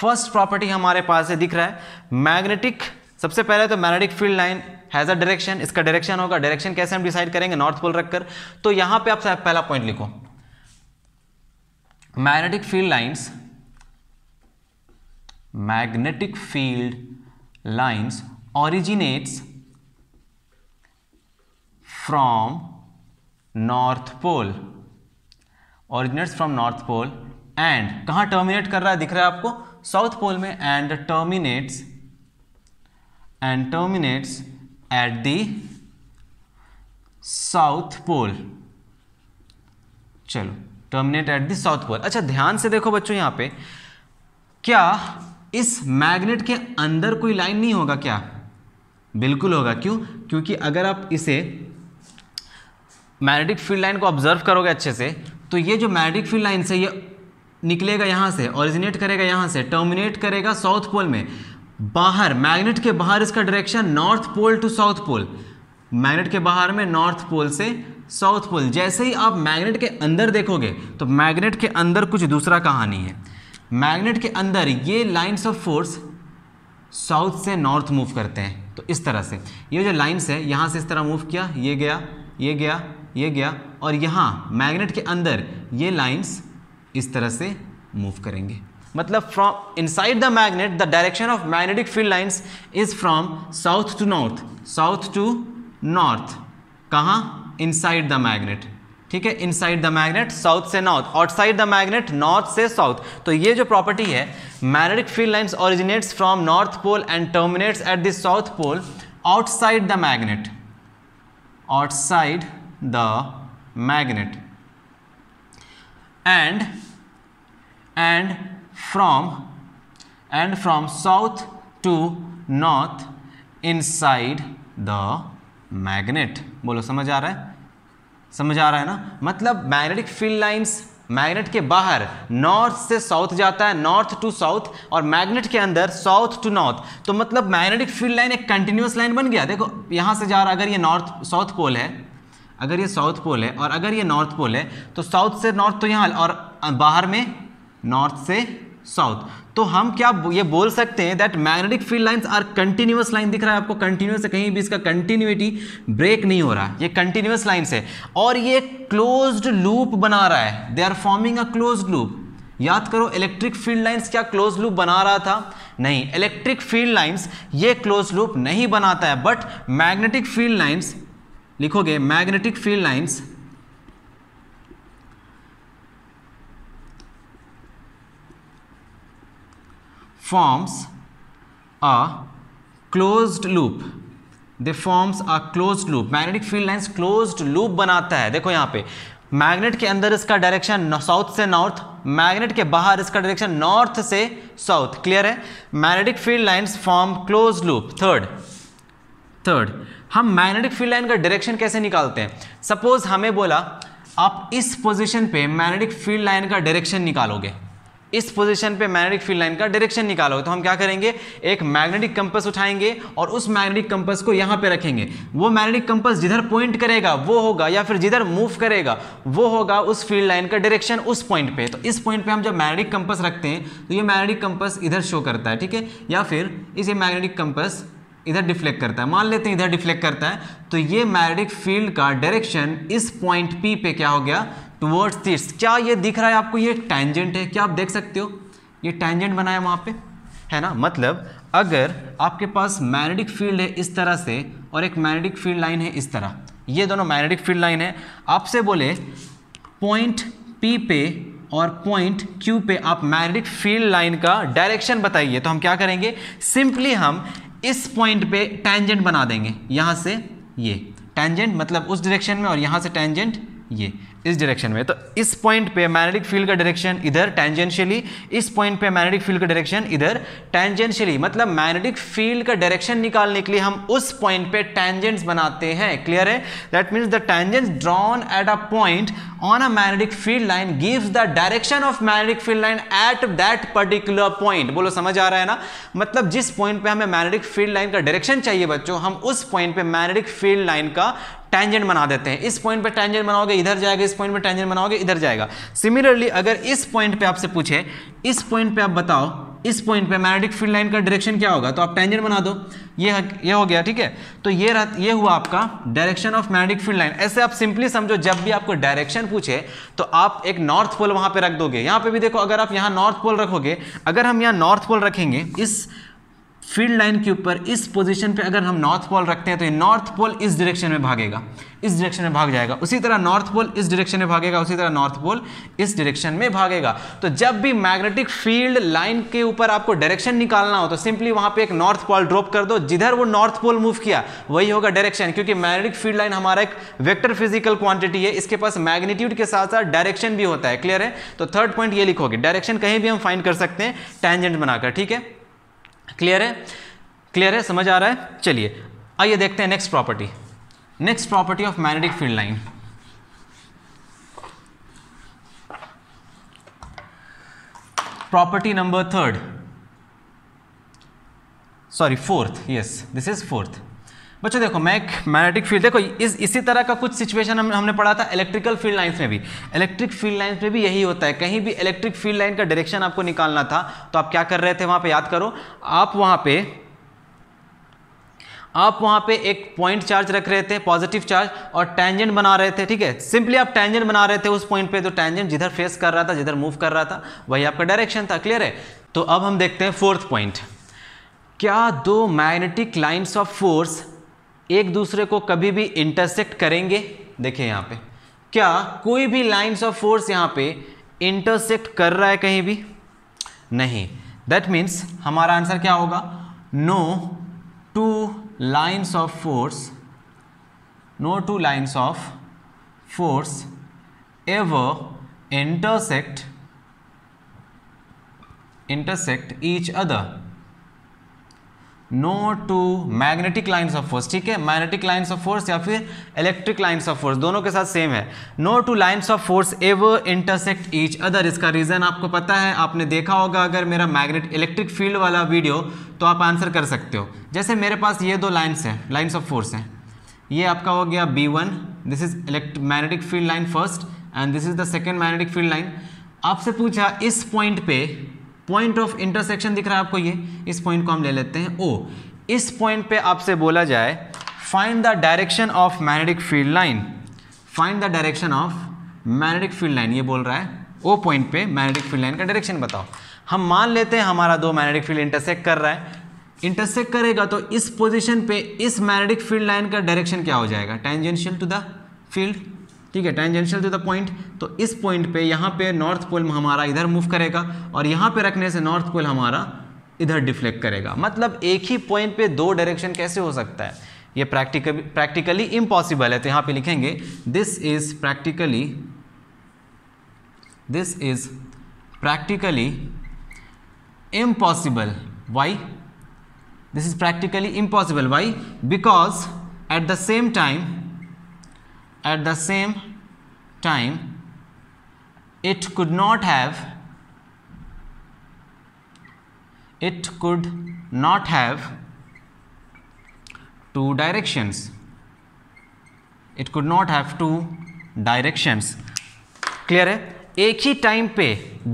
S1: फर्स्ट प्रॉपर्टी हमारे पास से दिख रहा है मैग्नेटिक सबसे पहले तो magnetic field line has a direction इसका डायरेक्शन होगा डायरेक्शन कैसे हम डिसाइड करेंगे नॉर्थ पोल रखकर तो यहां पे आप पहला पॉइंट लिखो magnetic field lines magnetic field lines originates from north pole originates from north pole and कहां टर्मिनेट कर रहा है दिख रहा है आपको साउथ पोल में and terminates and terminates at the south pole चलो terminate at the south pole अच्छा ध्यान से देखो बच्चों यहां पे क्या इस मैग्नेट के अंदर कोई लाइन नहीं होगा क्या बिल्कुल होगा क्यों क्योंकि अगर आप इसे मैग्नेटिक फील्ड लाइन को ऑब्जर्व करोगे अच्छे से तो ये जो मैग्नेटिक फील्ड लाइन से ये निकलेगा यहाँ से ओरिजिनेट करेगा यहाँ से टर्मिनेट करेगा साउथ पोल में बाहर मैग्नेट के बाहर इसका direction north pole to south pole magnet के बाहर में नॉर्थ पोल से साउथ पोल जैसे ही आप मैग्नेट के अंदर देखोगे तो मैग्नेट के अंदर कुछ दूसरा कहानी है मैग्नेट के अंदर ये लाइंस ऑफ फोर्स साउथ से नॉर्थ मूव करते हैं तो इस तरह से ये जो लाइंस है यहाँ से इस तरह मूव किया ये गया ये गया ये गया और यहाँ मैग्नेट के अंदर ये लाइंस इस तरह से मूव करेंगे मतलब from inside the magnet the direction of magnetic field lines is from south to north south to north कहाँ इनसाइड द मैग्नेट ठीक है इनसाइड द मैग्नेट साउथ से north outside the magnet north से साउथ तो ये जो प्रॉपर्टी है magnetic field lines originates from north pole and terminates at the south pole outside the magnet outside the magnet and and from and from south to north inside the magnet बोलो समझ आ रहा है समझ आ रहा है ना मतलब मैग्नेटिक फील्ड लाइंस मैग्नेट के बाहर नॉर्थ से साउथ जाता है नॉर्थ टू साउथ और मैग्नेट के अंदर साउथ टू नॉर्थ तो मतलब मैग्नेटिक फील्ड लाइन एक कंटिन्यूस लाइन बन गया देखो यहाँ से जा रहा अगर ये नॉर्थ साउथ पोल है अगर ये साउथ पोल है और अगर ये नॉर्थ पोल है तो साउथ से नॉर्थ तो यहाँ और बाहर में नॉर्थ से साउथ तो हम क्या ये बोल सकते हैं that magnetic field lines are continuous line दिख रहा है आपको कंटिन्यूस है कहीं भी इसका कंटिन्यूटी ब्रेक नहीं हो रहा ये कंटिन्यूस लाइंस है और ये क्लोज्ड लूप बना रहा है they are forming a close loop याद करो इलेक्ट्रिक फील्ड लाइंस क्या क्लोज लूप बना रहा था नहीं इलेक्ट्रिक फील्ड लाइन्स ये क्लोज लूप नहीं बनाता है बट मैग्नेटिक फील्ड लाइन्स लिखोगे magnetic field lines forms a closed loop they forms a close loop magnetic field lines closed loop बनाता है देखो यहाँ पे मैग्नेट के अंदर इसका डायरेक्शन साउथ से नॉर्थ मैग्नेट के बाहर इसका डायरेक्शन नॉर्थ से साउथ क्लियर है magnetic field lines form close loop third third हम मैग्नेटिक फील्ड लाइन का डायरेक्शन कैसे निकालते हैं सपोज हमें बोला आप इस पोजिशन पे मैग्नेटिक फील्ड लाइन का डायरेक्शन निकालोगे इस पोजीशन पे मैग्नेटिक फील्ड लाइन का डायरेक्शन निकालो तो हम क्या करेंगे एक मैग्नेटिक कंपस उठाएंगे और उस मैग्नेटिक कंपस को यहाँ पे रखेंगे वो मैग्नेटिक कंपस जिधर पॉइंट करेगा वो होगा या फिर जिधर मूव करेगा वो होगा उस फील्ड लाइन का डायरेक्शन उस पॉइंट पे तो इस पॉइंट पे हम जब मैग्नेटिक कंपस रखते हैं तो ये मैग्नेटिक कंपस इधर शो करता है ठीक है या फिर इसे मैग्नेटिक कंपस इधर डिफ्लेक्ट करता है मान लेते हैं इधर डिफ्लेक्ट करता है तो ये मैग्नेटिक फील्ड का डायरेक्शन इस पॉइंट पी पे क्या हो गया टुवर्ड्स दिस क्या ये दिख रहा है आपको ये टेंजेंट है क्या आप देख सकते हो ये टेंजेंट बनाया वहाँ पे है ना मतलब अगर आपके पास मैग्नेटिक फील्ड है इस तरह से और एक मैग्नेटिक फील्ड लाइन है इस तरह ये दोनों मैग्नेटिक फील्ड लाइन है आपसे बोले पॉइंट पी पे और पॉइंट क्यू पे आप मैग्नेटिक फील्ड लाइन का डायरेक्शन बताइए तो हम क्या करेंगे सिंपली हम इस पॉइंट पे टेंजेंट बना देंगे यहाँ से ये टेंजेंट मतलब उस डायरेक्शन में और यहाँ से टेंजेंट ये इस डायरेक्शन में तो इस पॉइंट पे मैग्नेटिक फील्ड का डायरेक्शन इधर टेंजेंशियली इस पॉइंट पे मैग्नेटिक फील्ड का डायरेक्शन इधर टेंजेंशियली मतलब मैग्नेटिक फील्ड का डायरेक्शन निकालने के लिए हम उस पॉइंट पे टेंजेंट्स बनाते हैं क्लियर है that means the tangents drawn at a point on a magnetic field line gives the direction of magnetic field line at that particular point बोलो समझ आ रहा है ना मतलब जिस पॉइंट पे हमें मैग्नेटिक फील्ड लाइन का डायरेक्शन चाहिए बच्चों हम उस पॉइंट पे मैग्नेटिक फील्ड लाइन का टेंजेंट बना देते हैं इस पॉइंट पे टेंजेंट बनाओगे इधर जाएगा इस पॉइंट पे टेंजेंट बनाओगे इधर जाएगा सिमिलरली अगर इस पॉइंट पे आपसे पूछे इस पॉइंट पे आप बताओ इस पॉइंट पे मैग्नेटिक फील्ड लाइन का डायरेक्शन क्या होगा तो आप टेंजेंट बना दो ये ये हो गया ठीक है तो ये रह, ये हुआ आपका direction of magnetic field line ऐसे आप सिंपली समझो जब भी आपको डायरेक्शन पूछे तो आप एक नॉर्थ पोल वहां पे रख दोगे यहां पे भी देखो अगर आप यहां नॉर्थ पोल रखोगे अगर हम यहां नॉर्थ पोल रखेंगे इस फील्ड लाइन के ऊपर इस पोजीशन पे अगर हम नॉर्थ पोल रखते हैं तो ये नॉर्थ पोल इस डायरेक्शन में भागेगा इस डायरेक्शन में भाग जाएगा उसी तरह नॉर्थ पोल इस डायरेक्शन में भागेगा उसी तरह नॉर्थ पोल इस डायरेक्शन में भागेगा तो जब भी मैग्नेटिक फील्ड लाइन के ऊपर आपको डायरेक्शन निकालना हो तो सिंपली वहां पर एक नॉर्थ पोल ड्रॉप कर दो जिधर वो नॉर्थ पोल मूव किया वही होगा डायरेक्शन क्योंकि मैग्नेटिक फील्ड लाइन हमारा एक वेक्टर फिजिकल क्वांटिटी है इसके पास मैग्नीट्यूड के साथ साथ डायरेक्शन भी होता है क्लियर है तो थर्ड पॉइंट ये लिखोगे डायरेक्शन कहीं भी हम फाइंड कर सकते हैं टेंजेंट बनाकर ठीक है क्लियर है क्लियर है समझ आ रहा है चलिए आइए देखते हैं next property next property of magnetic field line property number third sorry fourth yes this is fourth बच्चों देखो मैं एक मैग्नेटिक फील्ड देखो इस इसी तरह का कुछ सिचुएशन हम, हमने पढ़ा था इलेक्ट्रिकल फील्ड लाइंस में भी इलेक्ट्रिक फील्ड लाइंस में भी यही होता है कहीं भी इलेक्ट्रिक फील्ड लाइन का डायरेक्शन आपको निकालना था तो आप क्या कर रहे थे वहां पर याद करो आप वहां पर आप वहां पे एक पॉइंट चार्ज रख रहे थे पॉजिटिव चार्ज और टेंजेंट बना रहे थे ठीक है सिंपली आप टेंजेंट बना रहे थे उस पॉइंट पे तो टेंजेंट जिधर फेस कर रहा था जिधर मूव कर रहा था वही आपका डायरेक्शन था क्लियर है तो अब हम देखते हैं फोर्थ पॉइंट क्या दो मैग्नेटिक लाइन्स ऑफ फोर्स एक दूसरे को कभी भी इंटरसेक्ट करेंगे देखिए यहाँ पे क्या कोई भी लाइंस ऑफ फोर्स यहाँ पे इंटरसेक्ट कर रहा है कहीं भी नहीं दैट मीन्स हमारा आंसर क्या होगा no two lines of force no two lines of force ever intersect intersect each other no two magnetic lines of force ठीक है मैग्नेटिक लाइन्स ऑफ फोर्स या फिर इलेक्ट्रिक लाइन्स ऑफ फोर्स दोनों के साथ सेम है no two lines of force ever intersect each other इसका रीज़न आपको पता है आपने देखा होगा अगर मेरा मैग्नेट इलेक्ट्रिक फील्ड वाला वीडियो तो आप आंसर कर सकते हो जैसे मेरे पास ये दो लाइन्स हैं लाइन्स ऑफ फोर्स हैं ये आपका हो गया B one this is elect magnetic field line first and this is the second magnetic field line आपसे पूछा इस पॉइंट पे पॉइंट ऑफ इंटरसेक्शन दिख रहा है आपको ये इस पॉइंट को हम ले लेते हैं ओ इस पॉइंट पे आपसे बोला जाए find the direction of magnetic field line find the direction of magnetic field line ये बोल रहा है ओ पॉइंट पे मैग्नेटिक फील्ड लाइन का डायरेक्शन बताओ हम मान लेते हैं हमारा दो मैग्नेटिक फील्ड इंटरसेक्ट कर रहा है इंटरसेक्ट करेगा तो इस पोजिशन पे इस मैग्नेटिक फील्ड लाइन का डायरेक्शन क्या हो जाएगा टेंजेंशियल टू द फील्ड ठीक है टेंजेंशियल टू द पॉइंट तो इस पॉइंट पे यहाँ पे नॉर्थ पोल हमारा इधर मूव करेगा और यहाँ पे रखने से नॉर्थ पोल हमारा इधर डिफ्लेक्ट करेगा मतलब एक ही पॉइंट पे दो डायरेक्शन कैसे हो सकता है ये प्रैक्टिकली प्रैक्टिकली इम्पॉसिबल है तो यहाँ पे लिखेंगे this is practically this is practically impossible why this is practically impossible why because at the same time at the same time it could not have it could not have two directions it could not have two directions clear hai ek hi time pe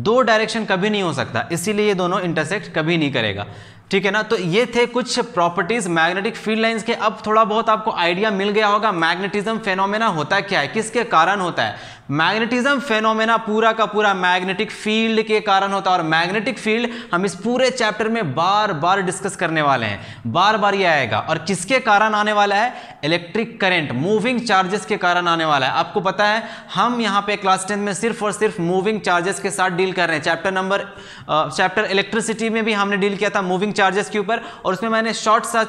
S1: do direction kabhi nahi ho sakta isliye ye dono intersect kabhi nahi karega ठीक है ना तो ये थे कुछ प्रॉपर्टीज मैग्नेटिक फील्ड लाइंस के अब थोड़ा बहुत आपको आइडिया मिल गया होगा मैग्नेटिज्म फेनोमेना होता है क्या है किसके कारण होता है मैग्नेटिज्म फेनोमेना पूरा का पूरा मैग्नेटिक फील्ड के कारण होता है और मैग्नेटिक फील्ड हम इस पूरे चैप्टर में बार बार डिस्कस करने वाले हैं बार बार ये आएगा और किसके कारण आने वाला है इलेक्ट्रिक करंट मूविंग चार्जेस के कारण आने वाला है आपको पता है हम यहाँ पे क्लास टेंथ में सिर्फ और सिर्फ मूविंग चार्जेस के साथ डील कर रहे हैं चैप्टर नंबर चैप्टर इलेक्ट्रिसिटी में भी हमने डील किया था मूविंग चार्जेस के ऊपर और उसमें मैंने शॉर्ट सा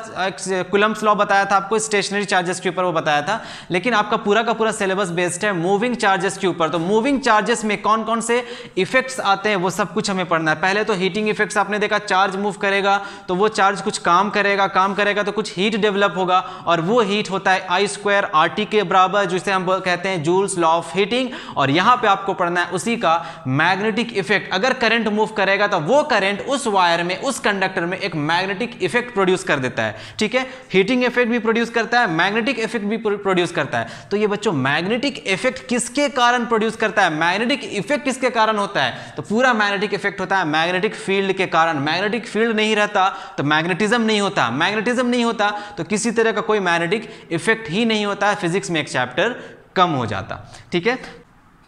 S1: कुलम्स लॉ बताया था आपको स्टेशनरी चार्जेस के ऊपर वो बताया था लेकिन आपका पूरा का पूरा सिलेबस बेस्ड है मूविंग चार्जेस के ऊपर तो मूविंग चार्जेस में कौन कौन से इफेक्ट्स आते हैं वो सब कुछ हमें पढ़ना है पहले तो हीटिंग इफेक्ट्स आपने देखा चार्ज मूव करेगा तो वो चार्ज कुछ काम करेगा काम करेगा तो कुछ हीट डेवलप होगा और वो हीट होता है आई स्क्वायर आर टी के बराबर जिसे हम कहते हैं जूल्स लॉ ऑफ हीटिंग और यहाँ पे आपको पढ़ना है उसी का मैग्नेटिक इफेक्ट अगर करंट मूव करेगा तो वो करंट उस वायर में उस कंडक्टर में एक मैग्नेटिक इफेक्ट प्रोड्यूस कर देता है ठीक है हीटिंग इफेक्ट भी प्रोड्यूस करता है मैग्नेटिक इफेक्ट भी प्रोड्यूस करता है तो ये बच्चों मैग्नेटिक इफेक्ट किसके कारण प्रोड्यूस करता है मैग्नेटिक इफेक्ट किसके कारण होता है तो पूरा मैग्नेटिक इफेक्ट होता है मैग्नेटिक फील्ड के कारण मैग्नेटिक फील्ड नहीं रहता तो मैग्नेटिज्म नहीं होता मैग्नेटिज्म नहीं होता तो किसी तरह का कोई मैग्नेटिक इफेक्ट ही नहीं होता है फिजिक्स में एक चैप्टर कम हो जाता ठीक है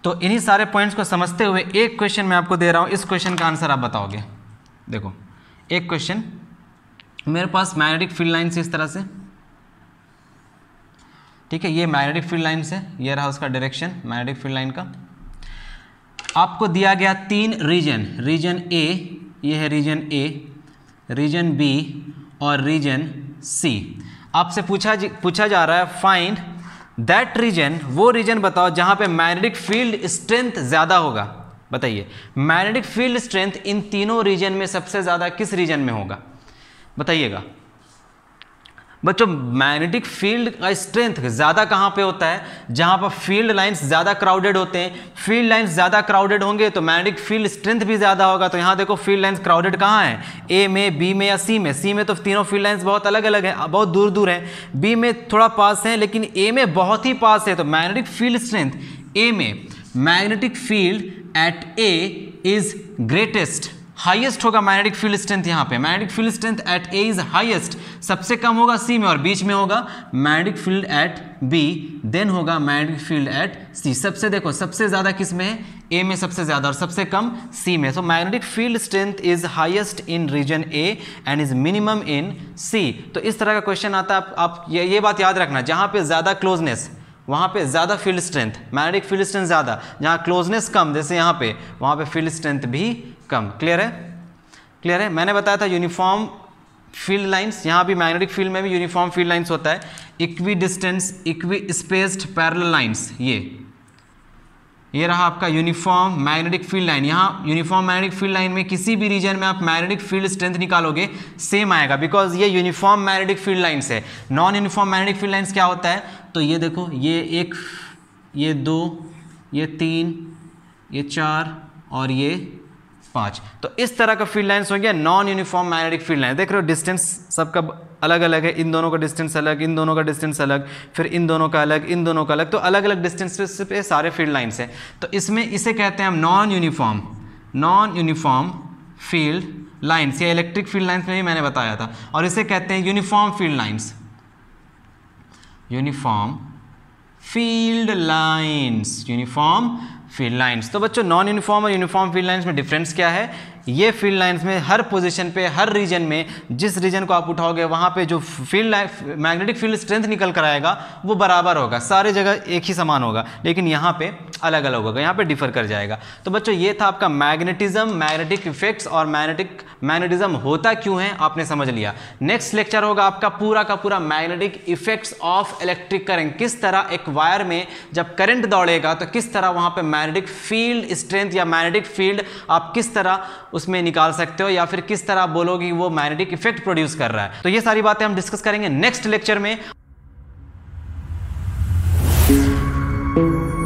S1: तो इन्हीं सारे पॉइंट्स को समझते हुए एक क्वेश्चन मैं आपको दे रहा हूं इस क्वेश्चन का आंसर आप बताओगे देखो एक क्वेश्चन मेरे पास मैग्नेटिक फील्ड लाइन्स इस तरह से ठीक है ये मैग्नेटिक फील्ड लाइन्स है ये रहा उसका डायरेक्शन मैग्नेटिक फील्ड लाइन का आपको दिया गया तीन रीजन रीजन ए ये है रीजन ए रीजन बी और रीजन सी आपसे पूछा पूछा जा रहा है फाइंड दैट रीजन वो रीजन बताओ जहाँ पे मैग्नेटिक फील्ड स्ट्रेंथ ज़्यादा होगा बताइए मैग्नेटिक फील्ड स्ट्रेंथ इन तीनों रीजन में सबसे ज़्यादा किस रीजन में होगा बताइएगा बच्चों मैग्नेटिक फील्ड का स्ट्रेंथ ज़्यादा कहाँ पे होता है जहाँ पर फील्ड लाइंस ज़्यादा क्राउडेड होते हैं फील्ड लाइंस ज़्यादा क्राउडेड होंगे तो मैग्नेटिक फील्ड स्ट्रेंथ भी ज़्यादा होगा तो यहाँ देखो फील्ड लाइंस क्राउडेड कहाँ हैं ए में बी में या सी में सी में तो तीनों फील्ड लाइंस बहुत अलग अलग हैं बहुत दूर दूर हैं बी में थोड़ा पास हैं लेकिन ए में बहुत ही पास है तो मैग्नेटिक फील्ड स्ट्रेंथ ए में magnetic field at A is greatest highest होगा मैग्नेटिक फील्ड स्ट्रेंथ यहाँ पे magnetic field strength at A is highest सबसे कम होगा सी में और बीच में होगा magnetic field at B then होगा मैग्नेटिक फील्ड एट सी सबसे देखो सबसे ज़्यादा किस में है ए में सबसे ज़्यादा और सबसे कम सी में so magnetic field strength is highest in region A and is minimum in C तो इस तरह का क्वेश्चन आता है आप, आप ये, ये बात याद रखना जहां पे ज़्यादा क्लोजनेस वहाँ पे ज़्यादा field strength magnetic field strength ज़्यादा जहाँ क्लोजनेस कम जैसे यहाँ पे वहाँ पे फील्ड स्ट्रेंथ भी कम क्लियर है क्लियर है मैंने बताया था यूनिफॉर्म फील्ड लाइंस यहाँ भी मैग्नेटिक फील्ड में भी यूनिफॉर्म फील्ड लाइंस होता है equidistant equispaced parallel lines ये ये रहा आपका यूनिफॉर्म मैग्नेटिक फील्ड लाइन यहाँ यूनिफॉर्म मैग्नेटिक फील्ड लाइन में किसी भी रीजन में आप मैग्नेटिक फील्ड स्ट्रेंथ निकालोगे सेम आएगा बिकॉज ये यूनिफॉर्म मैग्नेटिक फील्ड लाइन्स है non uniform magnetic field lines क्या होता है तो ये देखो ये एक ये दो ये तीन ये चार और ये पाँच तो इस तरह का फील्ड लाइन्स हो गया non uniform magnetic field line देख रहे हो डिस्टेंस सबका अलग अलग है इन दोनों का डिस्टेंस अलग इन दोनों का डिस्टेंस अलग फिर इन दोनों का अलग इन दोनों का अलग तो अलग अलग डिस्टेंस पे सारे फील्ड लाइन्स हैं तो इसमें इसे कहते हैं हम non uniform non uniform field lines या इलेक्ट्रिक फील्ड लाइन्स में भी मैंने बताया था और इसे कहते हैं uniform field lines uniform field lines uniform field lines तो बच्चों नॉन यूनिफॉर्म और यूनिफॉर्म फील्ड लाइन्स में डिफरेंस क्या है ये फील्ड लाइंस में हर पोजीशन पे हर रीजन में जिस रीजन को आप उठाओगे वहाँ पे जो field line magnetic field strength निकल कर आएगा वो बराबर होगा सारे जगह एक ही समान होगा लेकिन यहाँ पे अलग अलग होगा यहाँ पे डिफर कर जाएगा तो बच्चों ये था आपका मैग्नेटिज्म मैग्नेटिक इफेक्ट्स और मैग्नेटिक मैग्नेटिज्म होता क्यों है आपने समझ लिया नेक्स्ट लेक्चर होगा आपका पूरा का पूरा magnetic effects of electric current किस तरह एक वायर में जब करंट दौड़ेगा तो किस तरह वहाँ पर मैग्नेटिक फील्ड स्ट्रेंथ या मैग्नेटिक फील्ड आप किस तरह उसमें निकाल सकते हो या फिर किस तरह आप बोलोगे वो मैग्नेटिक इफेक्ट प्रोड्यूस कर रहा है तो ये सारी बातें हम डिस्कस करेंगे नेक्स्ट लेक्चर में